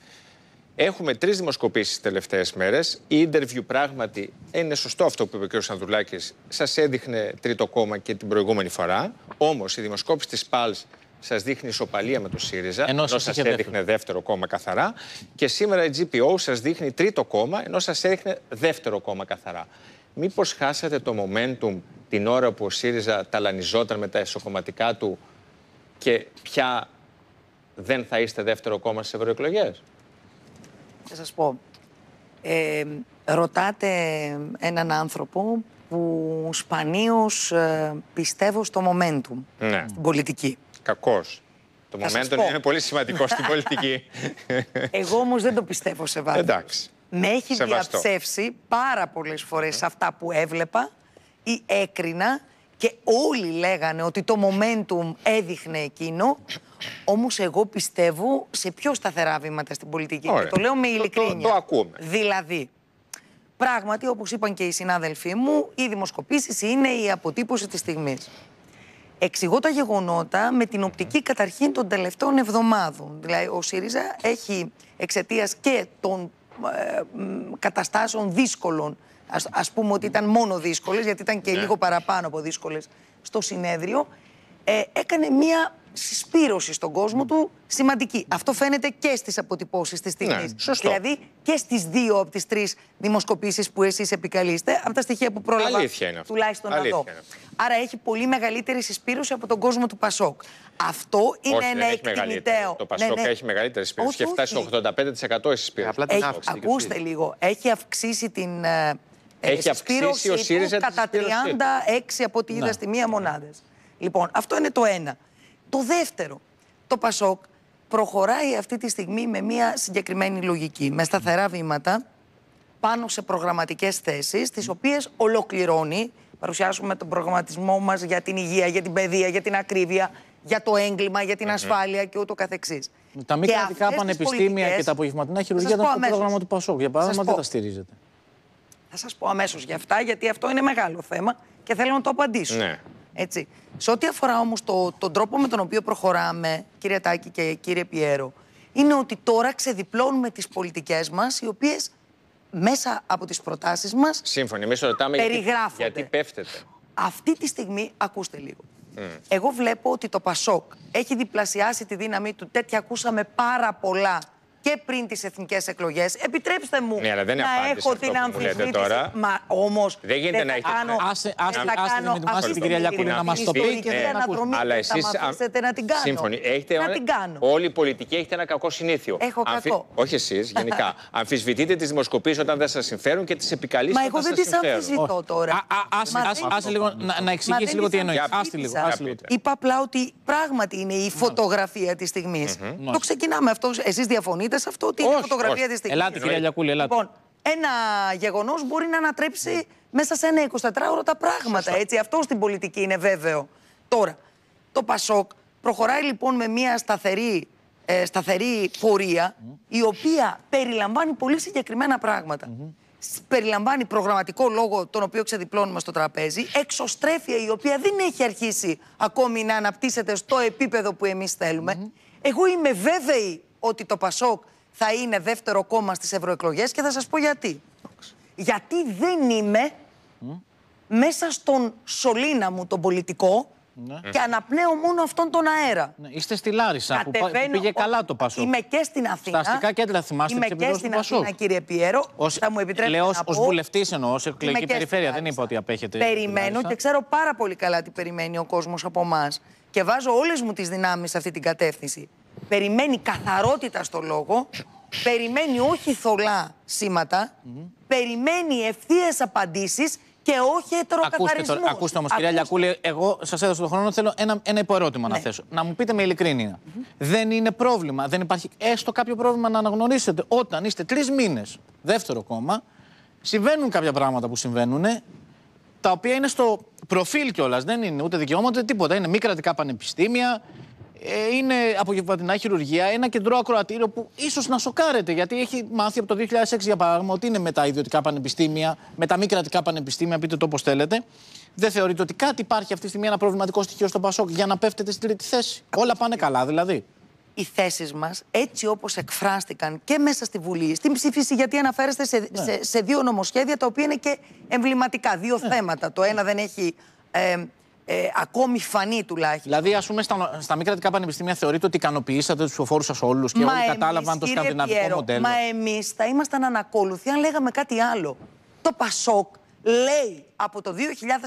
Έχουμε τρεις δημοσκοπήσεις τις τελευταίες μέρες. Η interview πράγματι, είναι σωστό αυτό που είπε ο κ. Σανδουλάκης, σας έδειχνε τρίτο κόμμα και την προηγούμενη φορά. Όμως η δημοσκόπηση της ΠΑΛΣ σας δείχνει ισοπαλία με το ΣΥΡΙΖΑ, ενώ, ενώ σας έδειχνε δεύτερο. κόμμα καθαρά. Και σήμερα η GPO σας δείχνει τρίτο κόμμα, ενώ σας έδειχνε δεύτερο κόμμα καθαρά. Μήπως χάσατε το momentum την ώρα που ο ΣΥΡΙΖΑ ταλανιζόταν με τα εσωκομματικά του και πια δεν θα είστε δεύτερο κόμμα στις ευρωεκλογές. Θα σας πω, ε, ρωτάτε έναν άνθρωπο που σπανίως ε, πιστεύω στο momentum, ναι. στην πολιτική κακός. Το momentum είναι πολύ σημαντικό στην πολιτική. Εγώ όμως δεν το πιστεύω σε βάθο. Εντάξει. Με έχει διαψεύσει πάρα πολλές φορές αυτά που έβλεπα ή έκρινα και όλοι λέγανε ότι το momentum έδειχνε εκείνο. Όμως εγώ πιστεύω σε πιο σταθερά βήματα στην πολιτική. το λέω με ειλικρίνεια. Το, το, ακούμε. Δηλαδή, πράγματι, όπως είπαν και οι συνάδελφοί μου, οι δημοσκοπήσεις είναι η αποτύπωση της στιγμής. Εξηγώ τα γεγονότα με την οπτική καταρχήν των τελευταίων εβδομάδων. Δηλαδή, ο ΣΥΡΙΖΑ έχει εξαιτίας και των ε, καταστάσεων δύσκολων. Ας, πούμε ότι ήταν μόνο δύσκολες, γιατί ήταν και ναι. λίγο παραπάνω από δύσκολες στο συνέδριο. Ε, έκανε μία συσπήρωσης στον κόσμο του σημαντική. Αυτό φαίνεται και στις αποτυπώσεις της στιγμής. Ναι, σωστό. δηλαδή και στις δύο από τις τρεις δημοσκοπήσεις που εσείς επικαλείστε, από τα στοιχεία που πρόλαβα Αλήθεια είναι αυτό. τουλάχιστον αυτό. Άρα έχει πολύ μεγαλύτερη συσπήρωση από τον κόσμο του Πασόκ. Αυτό είναι όχι, ένα εκτιμητέο. Το Πασόκ ναι, ναι. έχει μεγαλύτερη συσπήρωση και φτάσει στο 85% η συσπήρωση. Απλά την Ακούστε λίγο. Έχει αυξήσει την. Ε, ε, έχει αυξήσει ο ΣΥΡΙΖΑ κατά 36 από ό,τι ναι. είδα στη μία μονάδες. Λοιπόν, αυτό είναι το ένα. Το δεύτερο, το Πασόκ προχωράει αυτή τη στιγμή με μια συγκεκριμένη λογική, με σταθερά βήματα πάνω σε προγραμματικές θέσεις, τις οποίες ολοκληρώνει. Παρουσιάσουμε τον προγραμματισμό μας για την υγεία, για την παιδεία, για την ακρίβεια, για το έγκλημα, για την ασφάλεια και ούτω καθεξής. Τα μη κρατικά πανεπιστήμια και τα απογευματινά χειρουργία ήταν το πρόγραμμα του Πασόκ. Για παράδειγμα, δεν τα στηρίζετε. Θα σας πω αμέσως για αυτά, γιατί αυτό είναι μεγάλο θέμα και θέλω να το απαντήσω. Ναι. Έτσι. Σε ό,τι αφορά όμως το, τον τρόπο με τον οποίο προχωράμε, κύριε Τάκη και κύριε Πιέρο, είναι ότι τώρα ξεδιπλώνουμε τις πολιτικές μας, οι οποίες μέσα από τις προτάσεις μας Σύμφωνοι, ρωτάμε περιγράφονται. γιατί, γιατί πέφτεται. Αυτή τη στιγμή, ακούστε λίγο. Εγώ βλέπω ότι το Πασόκ έχει διπλασιάσει τη δύναμή του. Τέτοια ακούσαμε πάρα πολλά και πριν τις εθνικές εκλογές. Επιτρέψτε μου ναι, αλλά δεν να έχω την αμφισβήτηση. Τώρα. Μα όμως. Δεν γίνεται δεν να έχετε. Κάνω, άσε, άσε, την κυρία Λιακούλη να μας το πει και δεν ναι. Αλλά εσεί. Να την κάνω. Σύμφωνοι. Έχετε να την κάνω. Όλοι οι πολιτικοί έχετε ένα κακό συνήθειο. Έχω κακό. Όχι εσείς, γενικά. Αμφισβητείτε τις δημοσκοπήσεις όταν δεν σας συμφέρουν και τις επικαλείστε. Μα εγώ δεν τις αμφισβητώ τώρα. λίγο να εξηγήσει λίγο τι εννοεί. Είπα απλά ότι πράγματι είναι η ναι. φωτογραφία της στιγμής. Το ξεκινάμε αυτό. Εσείς διαφωνείτε δείτε σε αυτό ότι είναι φωτογραφία τη στιγμή. Ελάτε, κυρία Λιακούλη, ελάτε. Λοιπόν, ένα γεγονός μπορεί να ανατρέψει μέσα σε ένα 24ωρο τα πράγματα. Έτσι, αυτό στην πολιτική είναι βέβαιο. Τώρα, το Πασόκ προχωράει λοιπόν με μια σταθερή, ε, σταθερή πορεία, η οποία περιλαμβάνει πολύ συγκεκριμένα πράγματα. Mm περιλαμβάνει προγραμματικό λόγο τον οποίο ξεδιπλώνουμε στο τραπέζι, εξωστρέφεια η οποία δεν έχει αρχίσει ακόμη να αναπτύσσεται στο επίπεδο που εμείς θέλουμε. Εγώ είμαι βέβαιη ότι το Πασόκ θα είναι δεύτερο κόμμα στις ευρωεκλογές και θα σας πω γιατί. Γιατί δεν είμαι μέσα στον σωλήνα μου τον πολιτικό ναι. και αναπνέω μόνο αυτόν τον αέρα. Ναι, είστε στη Λάρισα που πήγε καλά το Πασόκ. Είμαι και στην Αθήνα. Στα αστικά κέντρα θυμάστε Είμαι και στην Αθήνα, κύριε Πιέρο. Θα μου επιτρέψετε Λέω, να ως πω... βουλευτής εννοώ, ως εκλογική περιφέρεια. Δεν είπα ότι απέχετε. Περιμένω και ξέρω πάρα πολύ καλά τι περιμένει ο κόσμος από εμάς. Και βάζω όλες μου τις δυνάμεις σε αυτή την κατεύθυνση περιμένει καθαρότητα στο λόγο, περιμένει όχι θολά σήματα, περιμένει ευθείες απαντήσεις και όχι ετεροκαθαρισμός. Ακούστε, ακούστε όμως, κυρία Λιακούλη, εγώ σας έδωσα τον χρόνο. Θέλω ένα, ένα υποερώτημα να ναι. θέσω. Να μου πείτε με ειλικρίνεια. Δεν είναι πρόβλημα, δεν υπάρχει έστω κάποιο πρόβλημα να αναγνωρίσετε όταν είστε τρεις μήνες, δεύτερο κόμμα, συμβαίνουν κάποια πράγματα που συμβαίνουν, τα οποία είναι στο προφίλ κιόλας. Δεν είναι ούτε δικαιώματα τίποτα. Είναι μη κρατικά πανεπιστήμια, ε, είναι απογευματινά χειρουργία ένα κεντρό ακροατήριο που ίσως να σοκάρεται γιατί έχει μάθει από το 2006 για παράδειγμα ότι είναι με τα ιδιωτικά πανεπιστήμια, με τα μη κρατικά πανεπιστήμια, πείτε το όπως θέλετε. Δεν θεωρείτε ότι κάτι υπάρχει αυτή τη στιγμή ένα προβληματικό στοιχείο στον Πασόκ για να πέφτετε στην τρίτη θέση. Όλα πάνε καλά δηλαδή οι θέσεις μας, έτσι όπως εκφράστηκαν και μέσα στη Βουλή, στην ψήφιση, γιατί αναφέρεστε σε, ναι. σε, δύο νομοσχέδια τα οποία είναι και εμβληματικά. Δύο ναι. θέματα. Το ένα δεν έχει ε, ε, ακόμη φανή τουλάχιστον. Δηλαδή, ας πούμε, στα, στα μη κρατικά πανεπιστήμια θεωρείτε ότι ικανοποιήσατε τους ψηφοφόρους σας όλους και μα όλοι κατάλαβαν το σκανδιναβικό μοντέλο. Μα εμείς θα ήμασταν ανακόλουθοι αν λέγαμε κάτι άλλο. Το Πασόκ λέει από το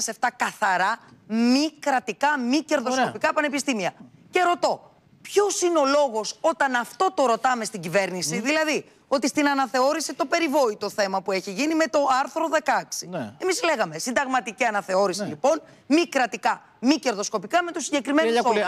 2007 καθαρά μη κρατικά, μη κερδοσκοπικά πανεπιστήμια. Και ρωτώ, Ποιος είναι ο λόγος όταν αυτό το ρωτάμε στην κυβέρνηση, δηλαδή ότι στην αναθεώρηση το περιβόητο θέμα που έχει γίνει με το άρθρο 16. Ναι. Εμείς λέγαμε συνταγματική αναθεώρηση ναι. λοιπόν, μη κρατικά, μη κερδοσκοπικά με τους συγκεκριμένους όρου.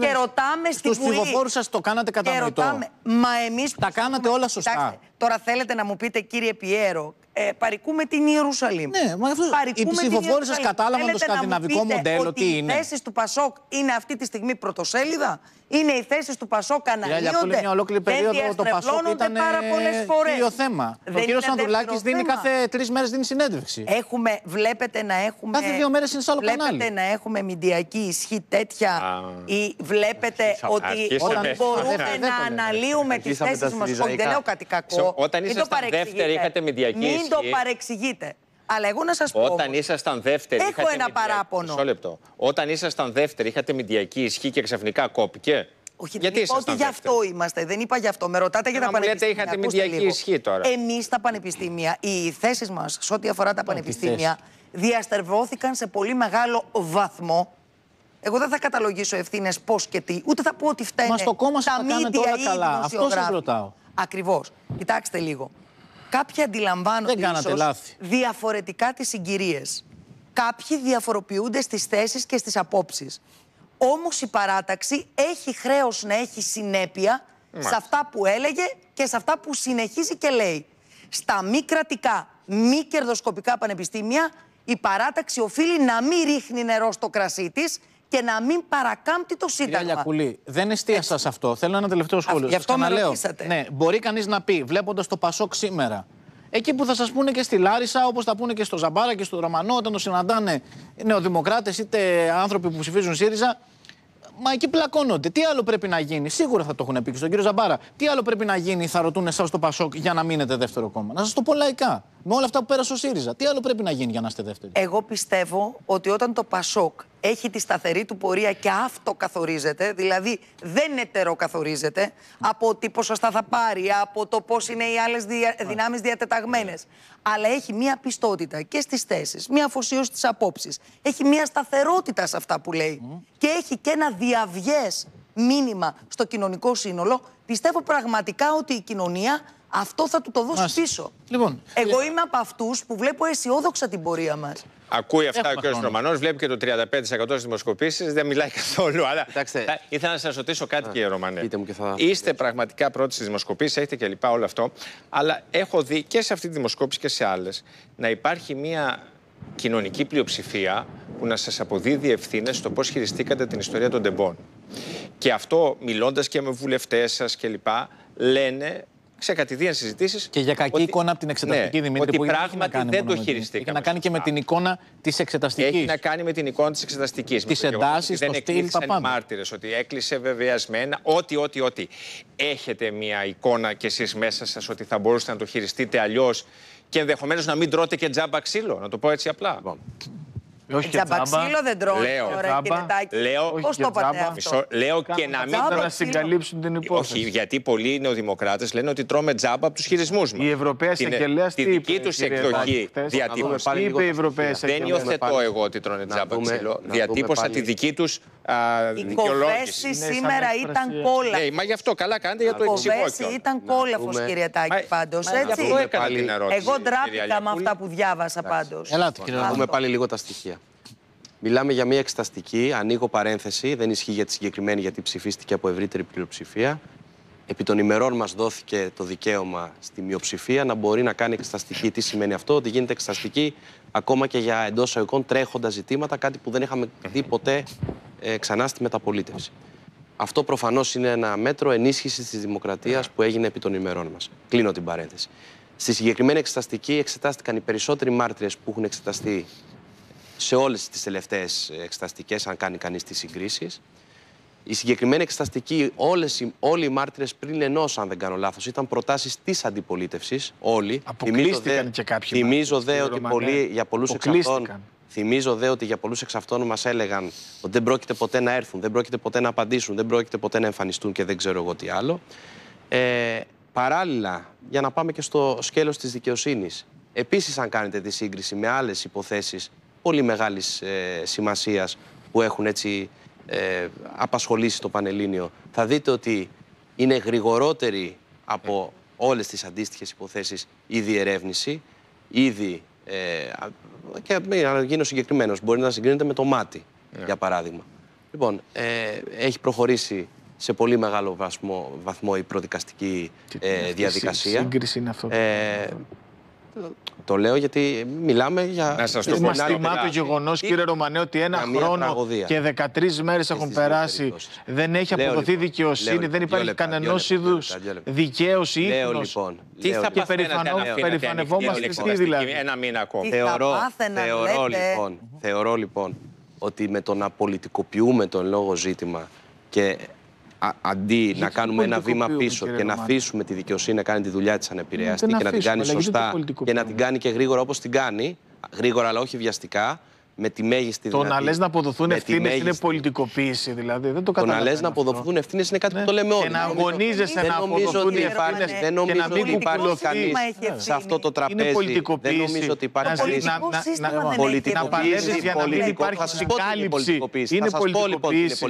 Και ρωτάμε στην Στου ψηφοφόρους σας το κάνατε κατανοητό. μα εμείς. Τα κάνατε όλα σωστά. τώρα θέλετε να μου πείτε, κύριε Πιέρο, ε, παρικούμε την Ιερουσαλήμ. Ναι, μα αυτό οι ψηφοφόροι σας κατάλαβαν το σκανδιναβικό μοντέλο. τι είναι. Οι θέσεις του Πασόκ είναι αυτή τη στιγμή πρωτοσέλιδα είναι οι θέσεις του Πασόκ αναλύονται. είναι ολόκληρη περίοδο το Πασόκ ήταν πάρα πολλές φορές. Το θέμα. ο κύριο Ανδρουλάκης δίνει κάθε τρεις μέρες δίνει συνέντευξη. Έχουμε, βλέπετε να έχουμε. Κάθε δύο μέρες είναι σε άλλο βλέπετε κανάλι. Βλέπετε να έχουμε μηντιακή ισχύ τέτοια. Α, ή βλέπετε αρχίσαμε, ότι αρχίσαμε, όταν αρχίσαμε, μπορούμε να αναλύουμε τις θέσει μα. Όχι, δεν λέω κάτι κακό. Όταν στη δεύτερη είχατε μηντιακή ισχύ. Μην το παρεξηγείτε. Αλλά εγώ να σας πω. Όταν ήσασταν δεύτερη. Έχω ένα μηδιακή, παράπονο. λεπτό. Όταν ήσασταν δεύτερη, είχατε μηντιακή ισχύ και ξαφνικά κόπηκε. Όχι, Γιατί δεν είπα ότι γι' αυτό είμαστε. Δεν είπα γι' αυτό. Με ρωτάτε για τα πανεπιστήμια. Λέτε, είχατε μηντιακή ισχύ τώρα. Εμείς τα πανεπιστήμια, οι θέσεις μας σε ό,τι αφορά τα πανεπιστήμια, διαστερβώθηκαν σε πολύ μεγάλο βαθμό. Εγώ δεν θα καταλογίσω ευθύνες πώς και τι, ούτε θα πω ότι φταίνε. Μα το κόμμα σας τα, τα κάνετε όλα καλά. Αυτό σας ρωτάω. Ακριβώς. Κοιτάξτε λίγο. Κάποιοι αντιλαμβάνονται διαφορετικά τις συγκυρίες. Κάποιοι διαφοροποιούνται στις θέσεις και στις απόψεις. Όμως η παράταξη έχει χρέος να έχει συνέπεια σε αυτά που έλεγε και σε αυτά που συνεχίζει και λέει. Στα μη κρατικά, μη κερδοσκοπικά πανεπιστήμια η παράταξη οφείλει να μην ρίχνει νερό στο κρασί της και να μην παρακάμπτει το Σύνταγμα. Κυρία Λιακουλή, δεν εστίασα σε αυτό. Θέλω ένα τελευταίο σχόλιο. Γι' αυτό με Ναι, μπορεί κανείς να πει, βλέποντας το Πασόκ σήμερα, εκεί που θα σας πούνε και στη Λάρισα, όπως θα πούνε και στο Ζαμπάρα και στο Ρωμανό, όταν το συναντάνε νεοδημοκράτες είτε άνθρωποι που ψηφίζουν ΣΥΡΙΖΑ. Μα εκεί πλακώνονται. Τι άλλο πρέπει να γίνει, σίγουρα θα το έχουν πει και στον κύριο Ζαμπάρα. Τι άλλο πρέπει να γίνει, θα ρωτούν εσάς το Πασόκ για να μείνετε δεύτερο κόμμα. Να σας το πω λαϊκά με όλα αυτά που πέρασε ο ΣΥΡΙΖΑ. Τι άλλο πρέπει να γίνει για να είστε δεύτεροι. Εγώ πιστεύω ότι όταν το ΠΑΣΟΚ έχει τη σταθερή του πορεία και αυτό καθορίζεται, δηλαδή δεν ετεροκαθορίζεται από τι ποσοστά θα πάρει, από το πώς είναι οι άλλες δια... δυνάμεις διατεταγμένες. Αλλά έχει μία πιστότητα και στις θέσεις, μία αφοσίωση στις απόψεις. Έχει μία σταθερότητα σε αυτά που λέει. Και έχει και ένα διαυγέ μήνυμα στο κοινωνικό σύνολο. Πιστεύω πραγματικά ότι η κοινωνία αυτό θα του το δώσει πίσω. Λοιπόν, Εγώ είμαι από αυτούς που βλέπω αισιόδοξα την πορεία μας. Ακούει αυτά ο κ. Ρωμανός, βλέπει και το 35% στις δημοσκοπήσεις, δεν μιλάει καθόλου. Αλλά θα... ήθελα να σας ρωτήσω κάτι, κύριε Ρωμανέ. θα... Είστε πραγματικά πρώτοι στις δημοσκοπήσεις, έχετε και λοιπά όλο αυτό. Αλλά έχω δει και σε αυτή τη δημοσκόπηση και σε άλλες να υπάρχει μια κοινωνική πλειοψηφία που να σας αποδίδει ευθύνες στο πώς χειριστήκατε την ιστορία των τεμπών. Και αυτό, μιλώντας και με βουλευτές σας κλπ, λένε σε κατηδίαν συζητήσεις. Και για κακή εικόνα από την ναι, εξεταστική ναι, Δημήτρη ότι πράγματι να δεν το χειριστήκαμε. Έχει να κάνει και με την εικόνα της εξεταστικής. Έχει να κάνει με την εικόνα της εξεταστικής. Τις εντάσει, το στυλ, τα πάντα. μάρτυρες, ότι έκλεισε βεβαιασμένα. Ό,τι, ό,τι, ό,τι. Έχετε μία εικόνα κι εσείς μέσα σας ότι θα μπορούσατε να το χειριστείτε αλλιώς και ενδεχομένως να μην τρώτε και τζάμπα ξύλο. Να το πω έτσι απλά. Λοιπόν, ε, όχι τζαμπαξίλο δεν τρώνε Λέω. Τζάμπα. Λέω, Πώς το αυτό. Λέω και να μην... να συγκαλύψουν την υπόθεση. Όχι, γιατί πολλοί νεοδημοκράτες λένε ότι τρώμε τζάμπα από τους χειρισμούς μας. Η Ευρωπαία Εισαγγελέα τι δική του εκδοχή διατύπωσε. Δεν υιοθετώ εγώ ότι τρώνε τζάμπα ξύλο. Διατύπωσα τη δική τους δικαιολόγηση. Η ναι, σήμερα ήταν κόλαφος. Ναι, μα γι' αυτό καλά κάνετε για το εξηγώ. Η ήταν κόλαφο, κύριε Τάκη, πάντως. Εγώ ντράπηκα με αυτά που διάβασα πάντως. Ελάτε, να δούμε πάλι λίγο τα στοιχεία. Μιλάμε για μια εξεταστική, ανοίγω παρένθεση, δεν ισχύει για τη συγκεκριμένη γιατί ψηφίστηκε από ευρύτερη πλειοψηφία. Επί των ημερών μας δόθηκε το δικαίωμα στη μειοψηφία να μπορεί να κάνει εξεταστική. Τι σημαίνει αυτό, ότι γίνεται εξεταστική ακόμα και για εντός αγωγικών τρέχοντα ζητήματα, κάτι που δεν είχαμε δει ποτέ ε, ξανά στη μεταπολίτευση. Αυτό προφανώς είναι ένα μέτρο ενίσχυσης της δημοκρατίας που έγινε επί των ημερών μας. Κλείνω την παρένθεση. Στη συγκεκριμένη εξεταστική εξετάστηκαν οι περισσότεροι μάρτυρες που έχουν εξεταστεί σε όλες τις τελευταίες εξεταστικές, αν κάνει κανείς τις συγκρίσεις. Η συγκεκριμένη εξεταστική, όλες, όλοι οι μάρτυρες πριν ενός, αν δεν κάνω λάθος, ήταν προτάσεις της αντιπολίτευσης όλοι. Αποκλείστηκαν και κάποιοι. Θυμίζω δε ότι πολλοί, για πολλούς εξ αυτών, Θυμίζω δε ότι για πολλούς εξ αυτών μας έλεγαν ότι δεν πρόκειται ποτέ να έρθουν, δεν πρόκειται ποτέ να απαντήσουν, δεν πρόκειται ποτέ να εμφανιστούν και δεν ξέρω εγώ τι άλλο. Ε, παράλληλα, για να πάμε και στο σκέλος της δικαιοσύνης. Επίσης, αν κάνετε τη σύγκριση με άλλες υποθέσεις πολύ μεγάλης ε, σημασίας που έχουν έτσι ε, απασχολήσει το Πανελλήνιο. Θα δείτε ότι είναι γρηγορότερη από όλες τις αντίστοιχες υποθέσεις η διερεύνηση, ήδη ε, και να γίνω συγκεκριμένος, μπορεί να συγκρίνεται με το μάτι, ναι. για παράδειγμα. Λοιπόν, ε, έχει προχωρήσει σε πολύ μεγάλο βαθμό, βαθμό η προδικαστική ε, διαδικασία. Σύγκριση είναι αυτό. Το λέω γιατί μιλάμε για. Να σας το πω. γεγονό, κύριε Ρωμανέ, ότι ένα χρόνο και 13 μέρες έχουν περάσει. Δεν έχει αποδοθεί λοιπόν, δικαιοσύνη, δεν λοιπόν, υπάρχει κανένα είδου δικαίωση ή Λοιπόν, τι θα και λοιπόν. περηφανευόμαστε, τι δηλαδή. Ένα μήνα ακόμα. Θεωρώ, λοιπόν, θεωρώ λοιπόν ότι με το να πολιτικοποιούμε τον λόγο ζήτημα και αντί να κάνουμε ένα βήμα πίσω και να αφήσουμε τη δικαιοσύνη να κάνει τη δουλειά της ανεπηρέαστη και να την κάνει σωστά και να την κάνει και γρήγορα όπως την κάνει, γρήγορα αλλά όχι βιαστικά, με τη μέγιστη δυνατή. Το να λες να αποδοθούν ευθύνες είναι πολιτικοποίηση, δηλαδή. Δεν το καταλαβαίνω. Το να λες να αποδοθούν ευθύνες είναι κάτι που ναι. το λέμε όλοι. Και να αγωνίζεσαι να αποδοθούν ευθύνες Δεν νομίζω ότι υπάρχει κανεί σε αυτό το τραπέζι. Είναι πολιτικοποίηση. Δεν νομίζω ότι υπάρχει κανεί. Πολιτικοποίηση για να μην υπάρχει κάλυψη. Είναι λοιπόν, πολιτικοποίηση.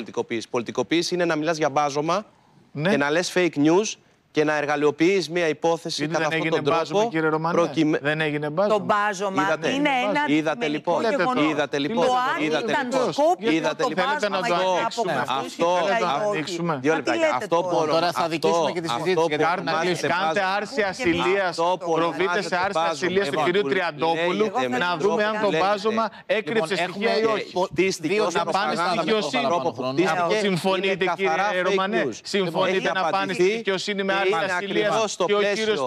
Πολιτικοποίηση είναι να μιλάς για μπάζωμα ναι. και να λες fake news και να εργαλειοποιείς μια υπόθεση Γιατί κατά αυτόν τον τρόπο. Κύριε Ρωμανέ, Δεν έγινε μπάζομα Το μπάζωμα είδατε, είναι ένα είδατε, λοιπόν, είδατε λοιπόν. Είδατε λοιπόν. Είδατε λοιπόν. λοιπόν. λοιπόν. να το ανοίξουμε. Αυτό. Δύο λεπτά. Αυτό που Τώρα θα δικήσουμε και τη συζήτηση. Κάντε άρση ασυλία. Προβείτε σε άρση ασυλίας του κυρίου Τριαντόπουλου να δούμε αν το μπάζομα έκρυψε λοιπόν, στοιχεία ή όχι. Να πάνε στη δικαιοσύνη. Συμφωνείτε κύριε Ρωμανέ. Συμφωνείτε να πάνε στη δικαιοσύνη με είναι ακριβώ στο πλαίσιο.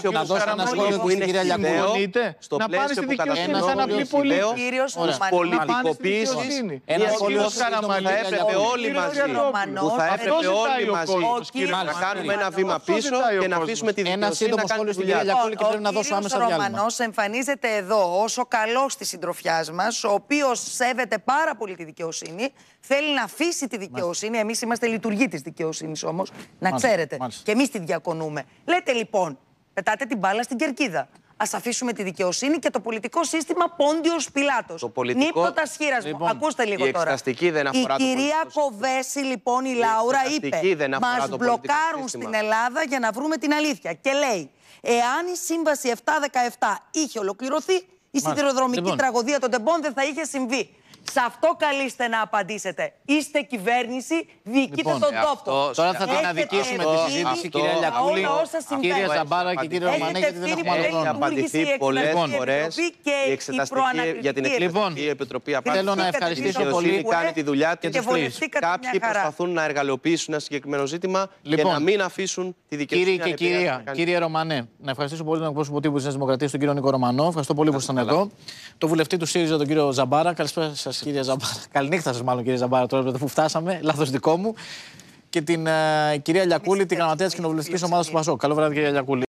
Και Να δώσω ένα σχόλιο που είναι κυρία Λιακουμονείτε. Στο πλαίσιο που καταφέρνει πολιτικοποίηση. Ένα σχόλιο που θα έπρεπε όλοι μαζί. Που θα έπρεπε όλοι μαζί να κάνουμε ένα βήμα πίσω και να αφήσουμε τη δικαιοσύνη. Ένα σύντομο σχόλιο στην κυρία Λιακούλη και πρέπει να δώσω άμεσα διάλειμμα. Ο Ρωμανός εμφανίζεται εδώ ω ο καλός της συντροφιάς μας, ο οποίος σέβεται πάρα πολύ τη δικαιοσύνη, θέλει να αφήσει τη δικαιοσύνη, Εμεί είμαστε λειτουργοί τη δικαιοσύνη όμω. να ξέρετε. Μάλιστα. Και εμείς τη διακονούμε. Λέτε λοιπόν, πετάτε την μπάλα στην κερκίδα. Ας αφήσουμε τη δικαιοσύνη και το πολιτικό σύστημα πόντιος πιλάτος. Το πολιτικό. σχήρα λοιπόν, Ακούστε λίγο τώρα. Η δεν η κυρία Κοβέση, λοιπόν, η, η Λάουρα είπε. Μα μπλοκάρουν στην Ελλάδα για να βρούμε την αλήθεια. Και λέει, εάν η σύμβαση 717 είχε ολοκληρωθεί, η σιδηροδρομική λοιπόν. τραγωδία των τεμπών δεν θα είχε συμβεί. Σε αυτό καλείστε να απαντήσετε. Είστε κυβέρνηση, διοικείτε λοιπόν, τον ε, τόπο. Τώρα θα την αδικήσουμε τη συζήτηση, κυρία Λιακούλη. Κύριε Ζαμπάρα και κύριε Ρωμανέ, γιατί δεν έχουμε άλλο χρόνο. Απαντηθεί πολλέ φορέ η Εξεταστική για την εκλογική Επιτροπή. Λοιπόν, θέλω να ευχαριστήσω πολύ. Κάνει τη δουλειά τη. Κάποιοι προσπαθούν να εργαλειοποιήσουν ένα συγκεκριμένο ζήτημα και λοιπόν, να μην αφήσουν τη δική του Κύριε και κυρία, κύριε Ρωμανέ, να ευχαριστήσω πολύ τον εκπρόσωπο τύπου της Δημοκρατίας, τον κύριο Νίκο Ρωμανό. Ευχαριστώ πολύ που ήσασταν εδώ. Το βουλευτή του ΣΥΡΙΖΑ, τον κύριο Ζαμπάρα. Καλησπέρα σας κύριε Ζαμπάρα. Καληνύχτα σας, μάλλον, κύριε Ζαμπάρα, τώρα που φτάσαμε. Λάθος δικό μου. Και την ε, κυρία Λιακούλη, τη γραμματέα της κοινοβουλευτικής ομάδας του Πασό Καλό βράδυ, κυρία Λιακούλη.